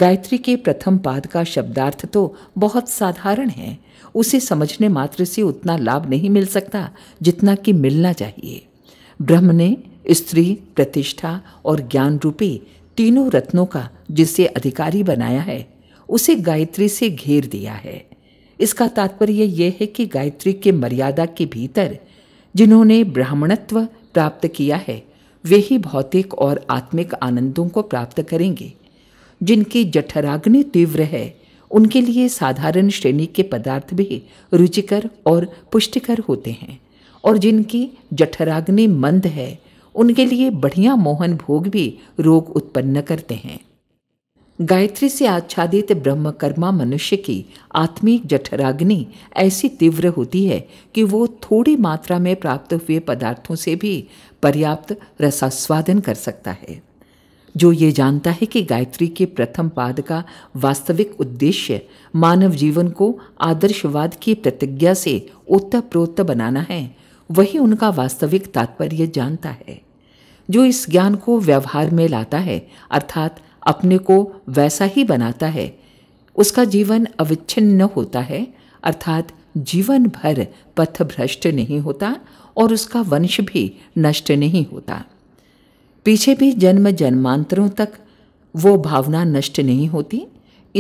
गायत्री के प्रथम पाद का शब्दार्थ तो बहुत साधारण है उसे समझने मात्र से उतना लाभ नहीं मिल सकता जितना कि मिलना चाहिए ब्रह्म ने स्त्री प्रतिष्ठा और ज्ञान रूपी तीनों रत्नों का जिसे अधिकारी बनाया है उसे गायत्री से घेर दिया है इसका तात्पर्य यह है कि गायत्री के मर्यादा के भीतर जिन्होंने ब्राह्मणत्व प्राप्त किया है वे ही भौतिक और आत्मिक आनंदों को प्राप्त करेंगे जिनकी जठराग्नि तीव्र है उनके लिए साधारण श्रेणी के पदार्थ भी रुचिकर और पुष्टिकर होते हैं और जिनकी जठराग्नि मंद है उनके लिए बढ़िया मोहन भोग भी रोग उत्पन्न करते हैं गायत्री से आच्छादित ब्रह्मकर्मा मनुष्य की आत्मिक जठराग्नि ऐसी तीव्र होती है कि वो थोड़ी मात्रा में प्राप्त हुए पदार्थों से भी पर्याप्त रसास्वादन कर सकता है जो ये जानता है कि गायत्री के प्रथम पाद का वास्तविक उद्देश्य मानव जीवन को आदर्शवाद की प्रतिज्ञा से ओतप्रोत बनाना है वही उनका वास्तविक तात्पर्य जानता है जो इस ज्ञान को व्यवहार में लाता है अर्थात अपने को वैसा ही बनाता है उसका जीवन अविच्छिन्न होता है अर्थात जीवन भर पथ भ्रष्ट नहीं होता और उसका वंश भी नष्ट नहीं होता पीछे भी जन्म जन्मांतरों तक वो भावना नष्ट नहीं होती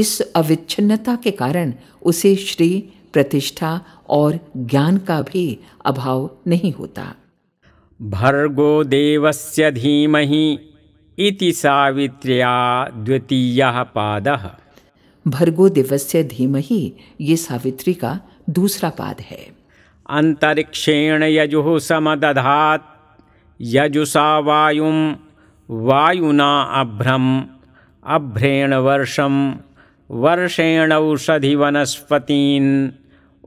इस अविच्छिन्नता के कारण उसे श्री प्रतिष्ठा और ज्ञान का भी अभाव नहीं होता भर्गो देवस्य धीमहि इति सावित्र्या द्वितीय पाद भर्गो दिवस्य धीमहि ये सावित्री का दूसरा पाद है अंतरिक्षेण यजु समदधात् यजुषा वायु वायुना अभ्रम अभ्रेण वर्षम वर्षेण औषधि वनस्पतीन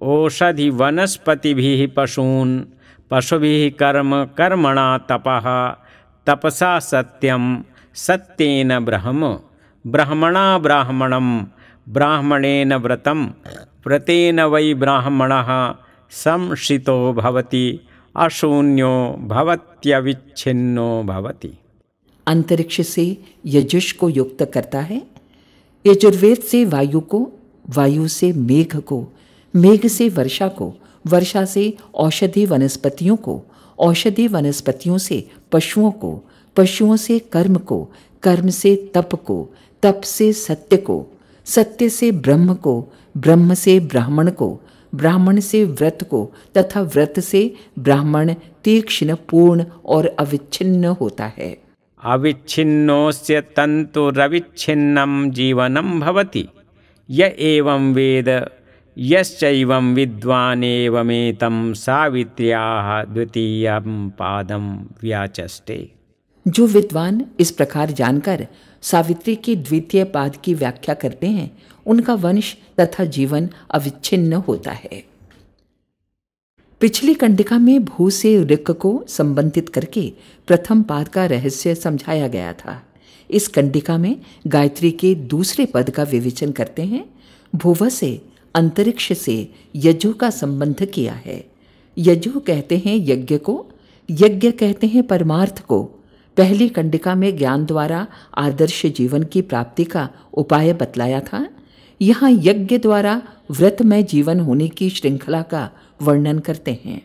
औषधि वनस्पति पशून पशु कर्म कर्मणा तपहा तपसा सत्यम सत्यन ब्रह्म ब्रह्मणा ब्राह्मणम ब्राह्मणेन व्रतम व्रतेन वै ब्राह्मण संशितो भवति अशून्यो भवत्यविच्छिन्नो भवति अंतरिक्ष से यजुष को युक्त करता है यजुर्वेद से वायु को वायु से मेघ को मेघ से वर्षा को वर्षा से औषधि वनस्पतियों को औषधि वनस्पतियों से पशुओं को पशुओं से कर्म को कर्म से तप को तप से सत्य को सत्य से ब्रह्म को ब्रह्म से ब्राह्मण को ब्राह्मण से व्रत को तथा व्रत से ब्राह्मण तीक्ष्ण पूर्ण और अविच्छिन्न होता है अविच्छिन्नोस्य रविच्छिन्नम जीवनम भवति य एवं वेद यश्चैवं विद्वानेवमेतं सावित्र्याः द्वितीयं पादं जो विद्वान इस प्रकार जानकर सावित्री के द्वितीय पाद की व्याख्या करते हैं उनका वंश तथा जीवन अविच्छिन्न होता है पिछली कंडिका में भू से रिक को संबंधित करके प्रथम पाद का रहस्य समझाया गया था इस कंडिका में गायत्री के दूसरे पद का विवेचन करते हैं भूव से अंतरिक्ष से यजु का संबंध किया है यजु कहते हैं यज्ञ को यज्ञ कहते हैं परमार्थ को पहली कंडिका में ज्ञान द्वारा आदर्श जीवन की प्राप्ति का उपाय बतलाया था यहाँ यज्ञ द्वारा व्रतमय जीवन होने की श्रृंखला का वर्णन करते हैं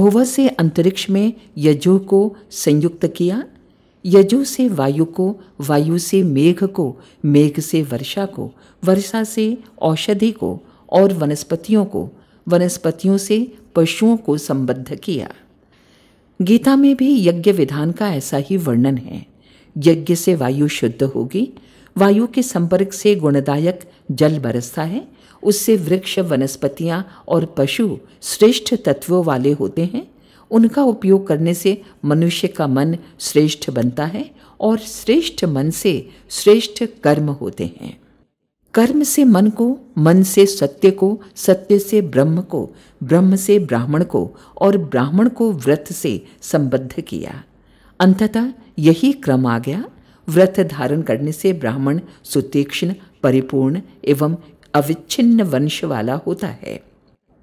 भुव से अंतरिक्ष में यजु को संयुक्त किया यजु से वायु को वायु से मेघ को मेघ से वर्षा को वर्षा से औषधि को और वनस्पतियों को वनस्पतियों से पशुओं को संबद्ध किया गीता में भी यज्ञ विधान का ऐसा ही वर्णन है यज्ञ से वायु शुद्ध होगी वायु के संपर्क से गुणदायक जल बरसता है उससे वृक्ष वनस्पतियाँ और पशु श्रेष्ठ तत्वों वाले होते हैं उनका उपयोग करने से मनुष्य का मन श्रेष्ठ बनता है और श्रेष्ठ मन से श्रेष्ठ कर्म होते हैं कर्म से मन को मन से सत्य को सत्य से ब्रह्म को ब्रह्म से ब्राह्मण को और ब्राह्मण को व्रत से संबद्ध किया अंततः यही क्रम आ गया व्रत धारण करने से ब्राह्मण सुतीक्ष्ण परिपूर्ण एवं अविच्छिन्न वंश वाला होता है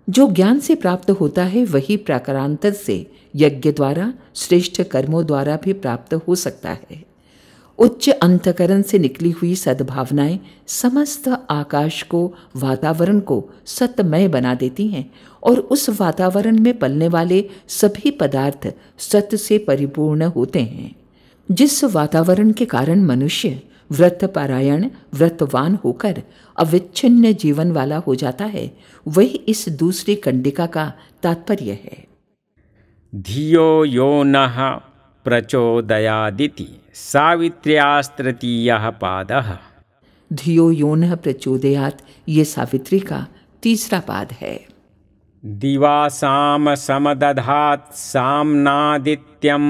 जो ज्ञान से प्राप्त होता है वही प्राकरांतर से यज्ञ द्वारा श्रेष्ठ कर्मों द्वारा भी प्राप्त हो सकता है उच्च अंतकरण से निकली हुई सद्भावनाएं समस्त आकाश को वातावरण को सतमय बना देती हैं और उस वातावरण में पलने वाले सभी पदार्थ सत से परिपूर्ण होते हैं जिस वातावरण के कारण मनुष्य व्रत पारायण व्रतवान होकर अविच्छिन्न जीवन वाला हो जाता है वही इस दूसरी कंडिका का तात्पर्य है धियो यो न प्रचोदयादिति सावित्र्यास्तृतीय पाद धियो योन प्रचोदयात ये सावित्री का तीसरा पाद है दिवा साम समदधात सामनादित्यम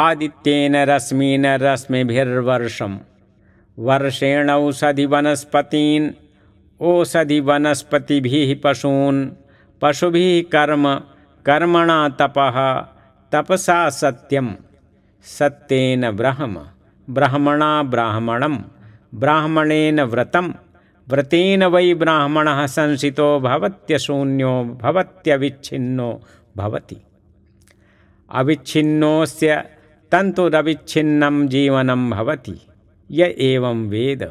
आदित्येन रश्मिन रश्मिभिर्वर्षम वर्षेण औषधि वनस्पतीन औषधि वनस्पति पशून पशु कर्म कर्मण तप तपसा सत्यम सत्यन ब्रह्म ब्राह्मणा ब्राह्मण ब्राह्मणेन व्रतम व्रतेन वै ब्राह्मण संसितो भवत्यशून्यो भवत्यविच्छिन्नो भवति अविच्छिन्नोस्य तंतुरविच्छिन्नं जीवनं भवति य एवं वेद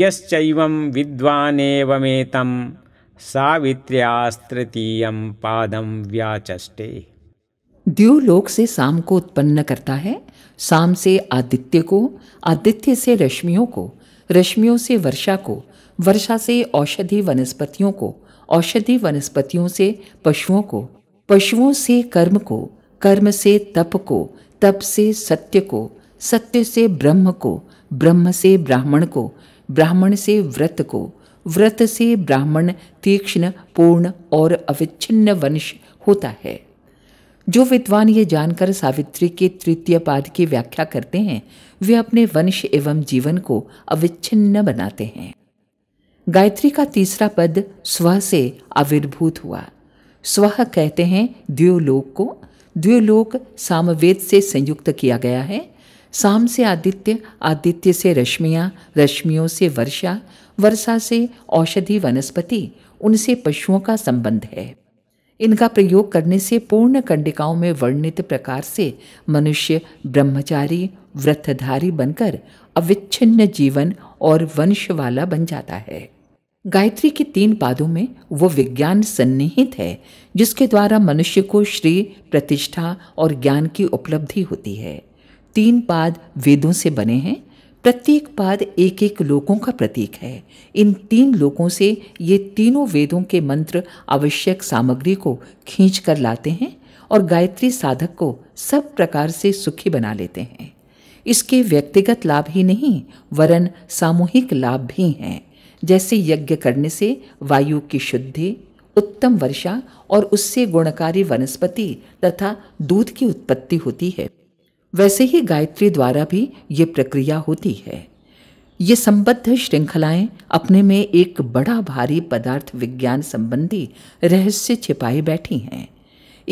यश्चैवं विद्वानेवमेतं सावित्र्यास्तृतीयं पादं व्याचष्टे द्यूलोक से साम को उत्पन्न करता है साम से आदित्य को आदित्य से रश्मियों को रश्मियों से वर्षा को वर्षा से औषधि वनस्पतियों को औषधि वनस्पतियों से पशुओं को पशुओं से कर्म को कर्म से तप को तप से सत्य को सत्य से ब्रह्म को ब्रह्म से ब्राह्मण को ब्राह्मण से व्रत को व्रत से ब्राह्मण तीक्ष्ण पूर्ण और अविच्छिन्न वंश होता है जो विद्वान ये जानकर सावित्री के तृतीय पाद की व्याख्या करते हैं वे अपने वंश एवं जीवन को अविच्छिन्न बनाते हैं गायत्री का तीसरा पद स्व से आविर्भूत हुआ स्व कहते हैं द्योलोक को द्व्योलोक सामवेद से संयुक्त किया गया है साम से आदित्य आदित्य से रश्मियाँ रश्मियों से वर्षा वर्षा से औषधि वनस्पति उनसे पशुओं का संबंध है इनका प्रयोग करने से पूर्ण कंडिकाओं में वर्णित प्रकार से मनुष्य ब्रह्मचारी व्रतधारी बनकर अविच्छिन्न जीवन और वंश वाला बन जाता है गायत्री के तीन पादों में वो विज्ञान सन्निहित है जिसके द्वारा मनुष्य को श्री प्रतिष्ठा और ज्ञान की उपलब्धि होती है तीन पाद वेदों से बने हैं प्रत्येक पाद एक एक लोकों का प्रतीक है इन तीन लोकों से ये तीनों वेदों के मंत्र आवश्यक सामग्री को खींच कर लाते हैं और गायत्री साधक को सब प्रकार से सुखी बना लेते हैं इसके व्यक्तिगत लाभ ही नहीं वरन सामूहिक लाभ भी हैं जैसे यज्ञ करने से वायु की शुद्धि उत्तम वर्षा और उससे गुणकारी वनस्पति तथा दूध की उत्पत्ति होती है वैसे ही गायत्री द्वारा भी ये प्रक्रिया होती है ये संबद्ध श्रृंखलाएं अपने में एक बड़ा भारी पदार्थ विज्ञान संबंधी रहस्य छिपाए बैठी हैं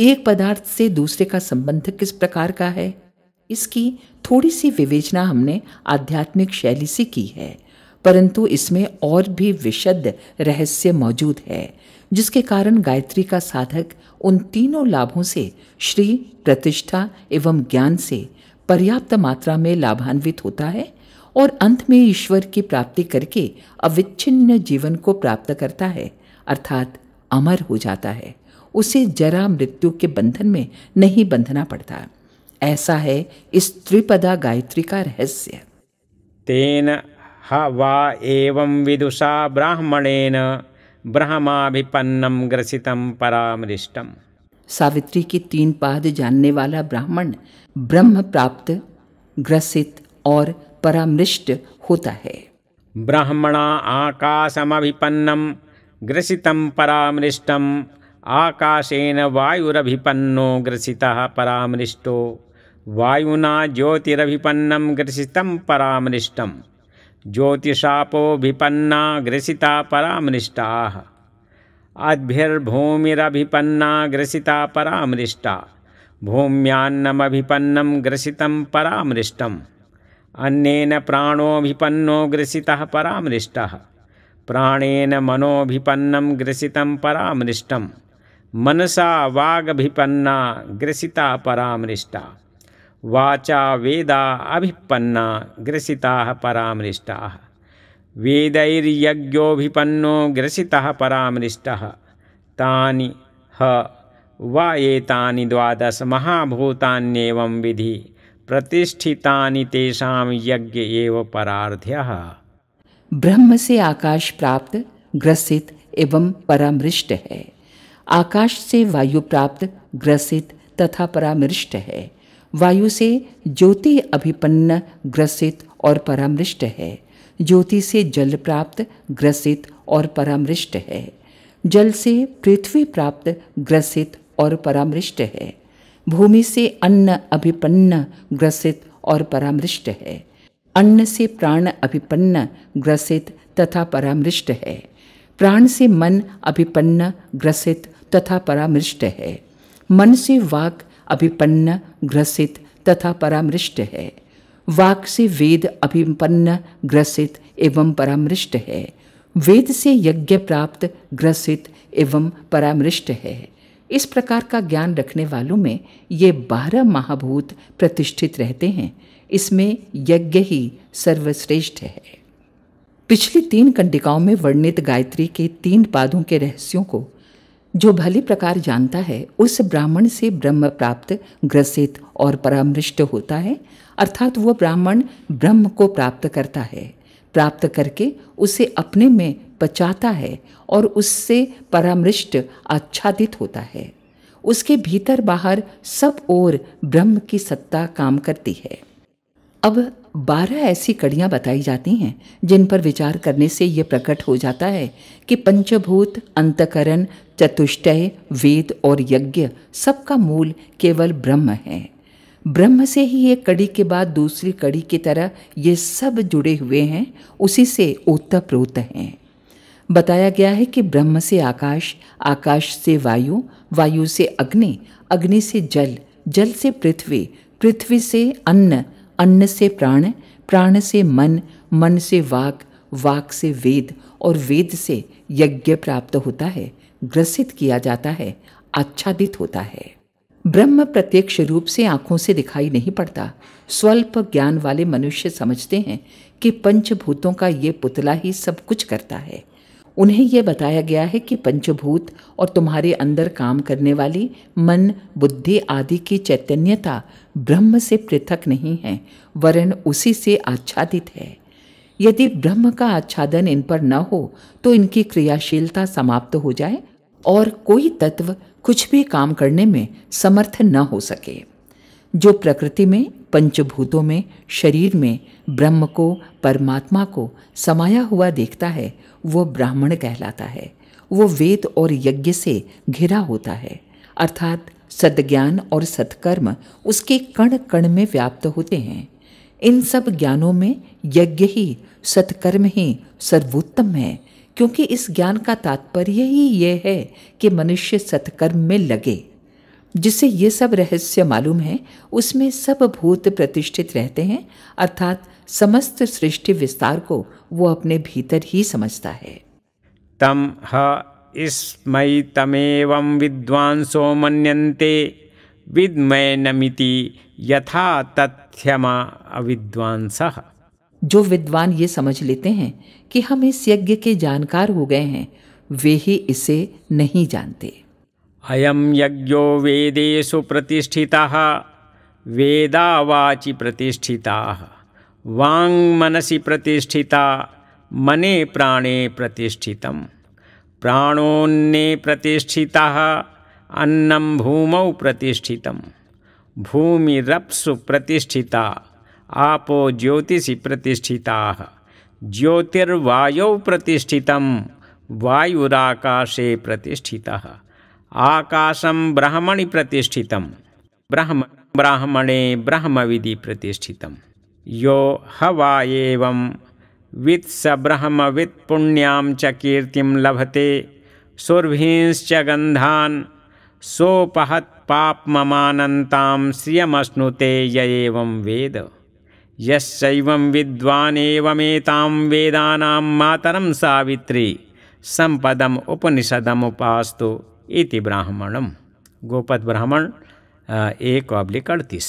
एक पदार्थ से दूसरे का संबंध किस प्रकार का है इसकी थोड़ी सी विवेचना हमने आध्यात्मिक शैली से की है परंतु इसमें और भी विशद रहस्य मौजूद है जिसके कारण गायत्री का साधक उन तीनों लाभों से श्री प्रतिष्ठा एवं ज्ञान से पर्याप्त मात्रा में लाभान्वित होता है और अंत में ईश्वर की प्राप्ति करके अविच्छिन्न जीवन को प्राप्त करता है अर्थात अमर हो जाता है उसे जरा मृत्यु के बंधन में नहीं बंधना पड़ता ऐसा है इस त्रिपदा गायत्री का रहस्य तेन हवा एवं विदुषा ब्राह्मणेन ब्रह्माभिपन्नम ग्रसितम परामृष्टम सावित्री के तीन पाद जानने वाला ब्राह्मण ब्रह्म प्राप्त ग्रसित और परामृष्ट होता है ब्राह्मणा आकाशमभिपन्नम ग्रसितम परामृष्टम आकाशेन वायुरभिपन्नो ग्रसितः परामृष्टो वायुना ज्योतिरभिपन्नम ग्रसितम परामृष्टम ज्योतिषापो विपन्ना ग्रसिता परामृष्टाः अद्भिर्भूमिरभिपन्ना ग्रसिता परामृष्टा भूम्यान्नमभिपन्नं ग्रसितं परामृष्टम् अन्नेन प्राणोऽभिपन्नो ग्रसितः परामृष्टः प्राणेन मनोभिपन्नं ग्रसितं परामृष्टं मनसा वागभिपन्ना ग्रसिता परामृष्टा वाचा वेदा अभिपन्ना ग्रसिता परामृष्टा वेदैर्यज्ञोभिपन्नो ग्रसिता परामृष्टः तानि ह व द्वादश महाभूतान्येवं विधि प्रतिष्ठितानि तेषां यज्ञ एव परार्ध्य ब्रह्म से आकाश प्राप्त ग्रसित एवं परामृष्ट है आकाश से वायु प्राप्त ग्रसित तथा परामृष्ट है वायु से ज्योति अभिपन्न ग्रसित और परामृष्ट है ज्योति से जल प्राप्त ग्रसित और परामृष्ट है जल से पृथ्वी प्राप्त ग्रसित और परामृष्ट है भूमि से अन्न अभिपन्न ग्रसित और परामृष्ट है अन्न से प्राण अभिपन्न ग्रसित तथा परामृष्ट है प्राण से मन अभिपन्न ग्रसित तथा परामृष्ट है मन से वाक अभिपन्न ग्रसित तथा परामृष्ट है वाक से वेद अभिपन्न ग्रसित एवं परामृष्ट है वेद से यज्ञ प्राप्त ग्रसित एवं परामृष्ट है इस प्रकार का ज्ञान रखने वालों में ये बारह महाभूत प्रतिष्ठित रहते हैं इसमें यज्ञ ही सर्वश्रेष्ठ है पिछली तीन कंडिकाओं में वर्णित गायत्री के तीन पादों के रहस्यों को जो भले प्रकार जानता है उस ब्राह्मण से ब्रह्म प्राप्त ग्रसित और परामृष्ट होता है अर्थात वह ब्राह्मण ब्रह्म को प्राप्त करता है प्राप्त करके उसे अपने में पचाता है और उससे परामृष्ट आच्छादित होता है उसके भीतर बाहर सब ओर ब्रह्म की सत्ता काम करती है अब बारह ऐसी कड़ियाँ बताई जाती हैं जिन पर विचार करने से ये प्रकट हो जाता है कि पंचभूत अंतकरण चतुष्टय वेद और यज्ञ सबका मूल केवल ब्रह्म है ब्रह्म से ही एक कड़ी के बाद दूसरी कड़ी की तरह ये सब जुड़े हुए हैं उसी से ओतप्रोत हैं बताया गया है कि ब्रह्म से आकाश आकाश से वायु वायु से अग्नि अग्नि से जल जल से पृथ्वी पृथ्वी से अन्न अन्न से प्राण प्राण से मन मन से वाक वाक से वेद और वेद से यज्ञ प्राप्त होता है ग्रसित किया जाता है आच्छादित होता है ब्रह्म प्रत्यक्ष रूप से आंखों से दिखाई नहीं पड़ता स्वल्प ज्ञान वाले मनुष्य समझते हैं कि पंचभूतों का ये पुतला ही सब कुछ करता है उन्हें यह बताया गया है कि पंचभूत और तुम्हारे अंदर काम करने वाली मन बुद्धि आदि की चैतन्यता ब्रह्म से पृथक नहीं है वरन उसी से आच्छादित है यदि ब्रह्म का आच्छादन इन पर न हो तो इनकी क्रियाशीलता समाप्त हो जाए और कोई तत्व कुछ भी काम करने में समर्थ न हो सके जो प्रकृति में पंचभूतों में शरीर में ब्रह्म को परमात्मा को समाया हुआ देखता है वो ब्राह्मण कहलाता है वो वेद और यज्ञ से घिरा होता है अर्थात सदज्ञान और सत्कर्म उसके कण कण में व्याप्त होते हैं इन सब ज्ञानों में यज्ञ ही सत्कर्म ही सर्वोत्तम है क्योंकि इस ज्ञान का तात्पर्य ही ये है कि मनुष्य सत्कर्म में लगे जिसे ये सब रहस्य मालूम है उसमें सब भूत प्रतिष्ठित रहते हैं अर्थात समस्त सृष्टि विस्तार को वो अपने भीतर ही समझता है तम ह इसमय तमेव विद्वांसो मनते विद्मय नमिति यथा तथ्यमा अविद्वांस जो विद्वान ये समझ लेते हैं कि हम इस यज्ञ के जानकार हो गए हैं वे ही इसे नहीं जानते अयम यज्ञो वेदेशु प्रतिष्ठिता वेदावाचि प्रतिष्ठिता वांग मनसी प्रतिष्ठिता मने प्राणे प्रतिष्ठितम प्राणोन्ने प्रतिष्ठिता अन्नम भूमौ प्रतिष्ठितम भूमिरप्सु प्रतिष्ठिता आपो ज्योतिषि प्रतिष्ठिताः ज्योतिर्वायौ प्रतिष्ठितं वायुराकाशे प्रतिष्ठितः आकाशं ब्रह्मणि प्रतिष्ठितं ब्राह्मणे ब्रह्मविदिप्रतिष्ठितं यो ह वा एवं वित्स च कीर्तिं लभते सुर्वींश्च गन्धान् सोपहत्पाप्ममानन्तां श्रियमश्नुते य एवं वेद यस्यैवं विद्वानेवमेतां वेदा मातरम सावित्री संपदम उपनिषदम उपास्तु इति ब्राह्मणम गोपद ब्राह्मण एक अब्लिक अड़तीस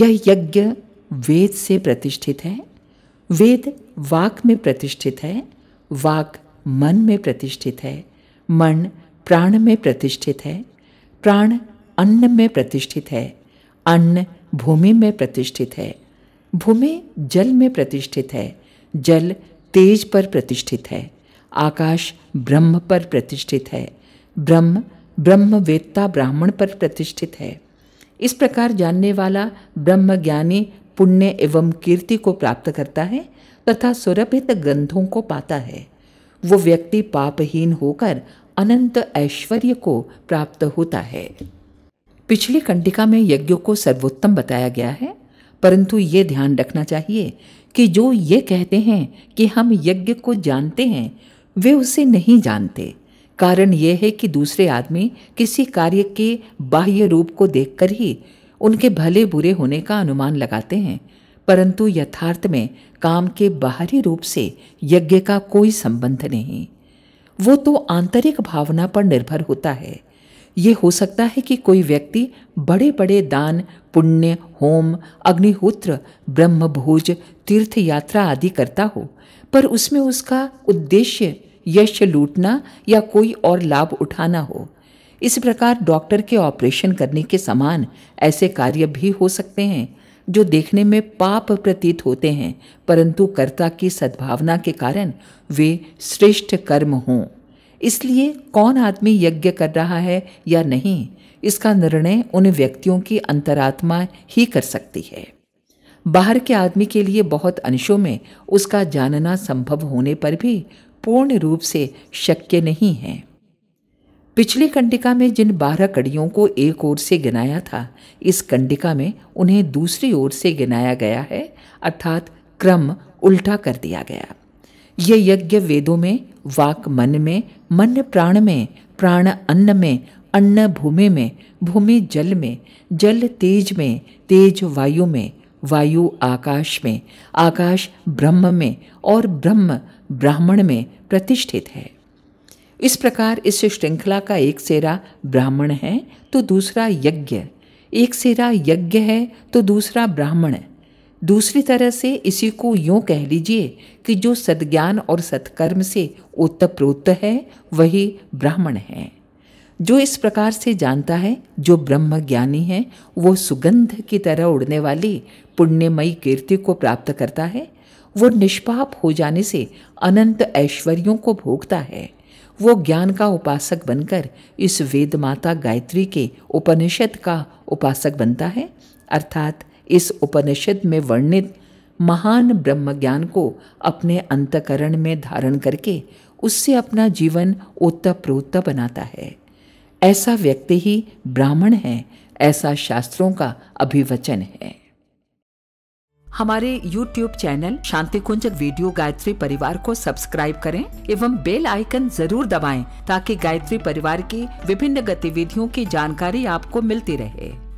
यह यज्ञ वेद से प्रतिष्ठित है वेद वाक में प्रतिष्ठित है वाक मन में प्रतिष्ठित है मन प्राण में प्रतिष्ठित है प्राण अन्न में प्रतिष्ठित है अन्न भूमि में प्रतिष्ठित है भूमि जल में प्रतिष्ठित है जल तेज पर प्रतिष्ठित है आकाश ब्रह्म पर प्रतिष्ठित है ब्रह्म ब्रह्म वेत्ता ब्राह्मण पर प्रतिष्ठित है इस प्रकार जानने वाला ब्रह्म ज्ञानी पुण्य एवं कीर्ति को प्राप्त करता है तथा सुरभित गंधों को पाता है वो व्यक्ति पापहीन होकर अनंत ऐश्वर्य को प्राप्त होता है पिछली कंडिका में यज्ञों को सर्वोत्तम बताया गया है परंतु ये ध्यान रखना चाहिए कि जो ये कहते हैं कि हम यज्ञ को जानते हैं वे उसे नहीं जानते कारण यह है कि दूसरे आदमी किसी कार्य के बाह्य रूप को देखकर ही उनके भले बुरे होने का अनुमान लगाते हैं परंतु यथार्थ में काम के बाहरी रूप से यज्ञ का कोई संबंध नहीं वो तो आंतरिक भावना पर निर्भर होता है ये हो सकता है कि कोई व्यक्ति बड़े बड़े दान पुण्य होम अग्निहोत्र ब्रह्म भोज तीर्थ यात्रा आदि करता हो पर उसमें उसका उद्देश्य यश लूटना या कोई और लाभ उठाना हो इस प्रकार डॉक्टर के ऑपरेशन करने के समान ऐसे कार्य भी हो सकते हैं जो देखने में पाप प्रतीत होते हैं परंतु कर्ता की सद्भावना के कारण वे श्रेष्ठ कर्म हों इसलिए कौन आदमी यज्ञ कर रहा है या नहीं इसका निर्णय उन व्यक्तियों की अंतरात्मा ही कर सकती है बाहर के आदमी के लिए बहुत अंशों में उसका जानना संभव होने पर भी पूर्ण रूप से शक्य नहीं है पिछली कंडिका में जिन बारह कड़ियों को एक ओर से गिनाया था इस कंडिका में उन्हें दूसरी ओर से गिनाया गया है अर्थात क्रम उल्टा कर दिया गया ये यज्ञ वेदों में वाक मन में मन प्राण में प्राण अन्न में अन्न भूमि में भूमि जल में जल तेज में तेज वायु में वायु आकाश में आकाश ब्रह्म में और ब्रह्म ब्राह्मण में प्रतिष्ठित है इस प्रकार इस श्रृंखला का एक सेरा ब्राह्मण है तो दूसरा यज्ञ एक सेरा यज्ञ है तो दूसरा ब्राह्मण है दूसरी तरह से इसी को यूँ कह लीजिए कि जो सद्ज्ञान और सत्कर्म से ओतप्रोत है वही ब्राह्मण है जो इस प्रकार से जानता है जो ब्रह्म ज्ञानी है वो सुगंध की तरह उड़ने वाली पुण्यमयी कीर्ति को प्राप्त करता है वो निष्पाप हो जाने से अनंत ऐश्वर्यों को भोगता है वो ज्ञान का उपासक बनकर इस वेद माता गायत्री के उपनिषद का उपासक बनता है अर्थात इस उपनिषद में वर्णित महान ब्रह्म ज्ञान को अपने अंतकरण में धारण करके उससे अपना जीवन ओतप्रोत बनाता है ऐसा व्यक्ति ही ब्राह्मण है ऐसा शास्त्रों का अभिवचन है हमारे YouTube channel Shanti Kunj video Gayatri Parivar को सब्सक्राइब करें एवं बेल आइकन जरूर दबाएं ताकि गायत्री परिवार की विभिन्न गतिविधियों की जानकारी आपको मिलती रहे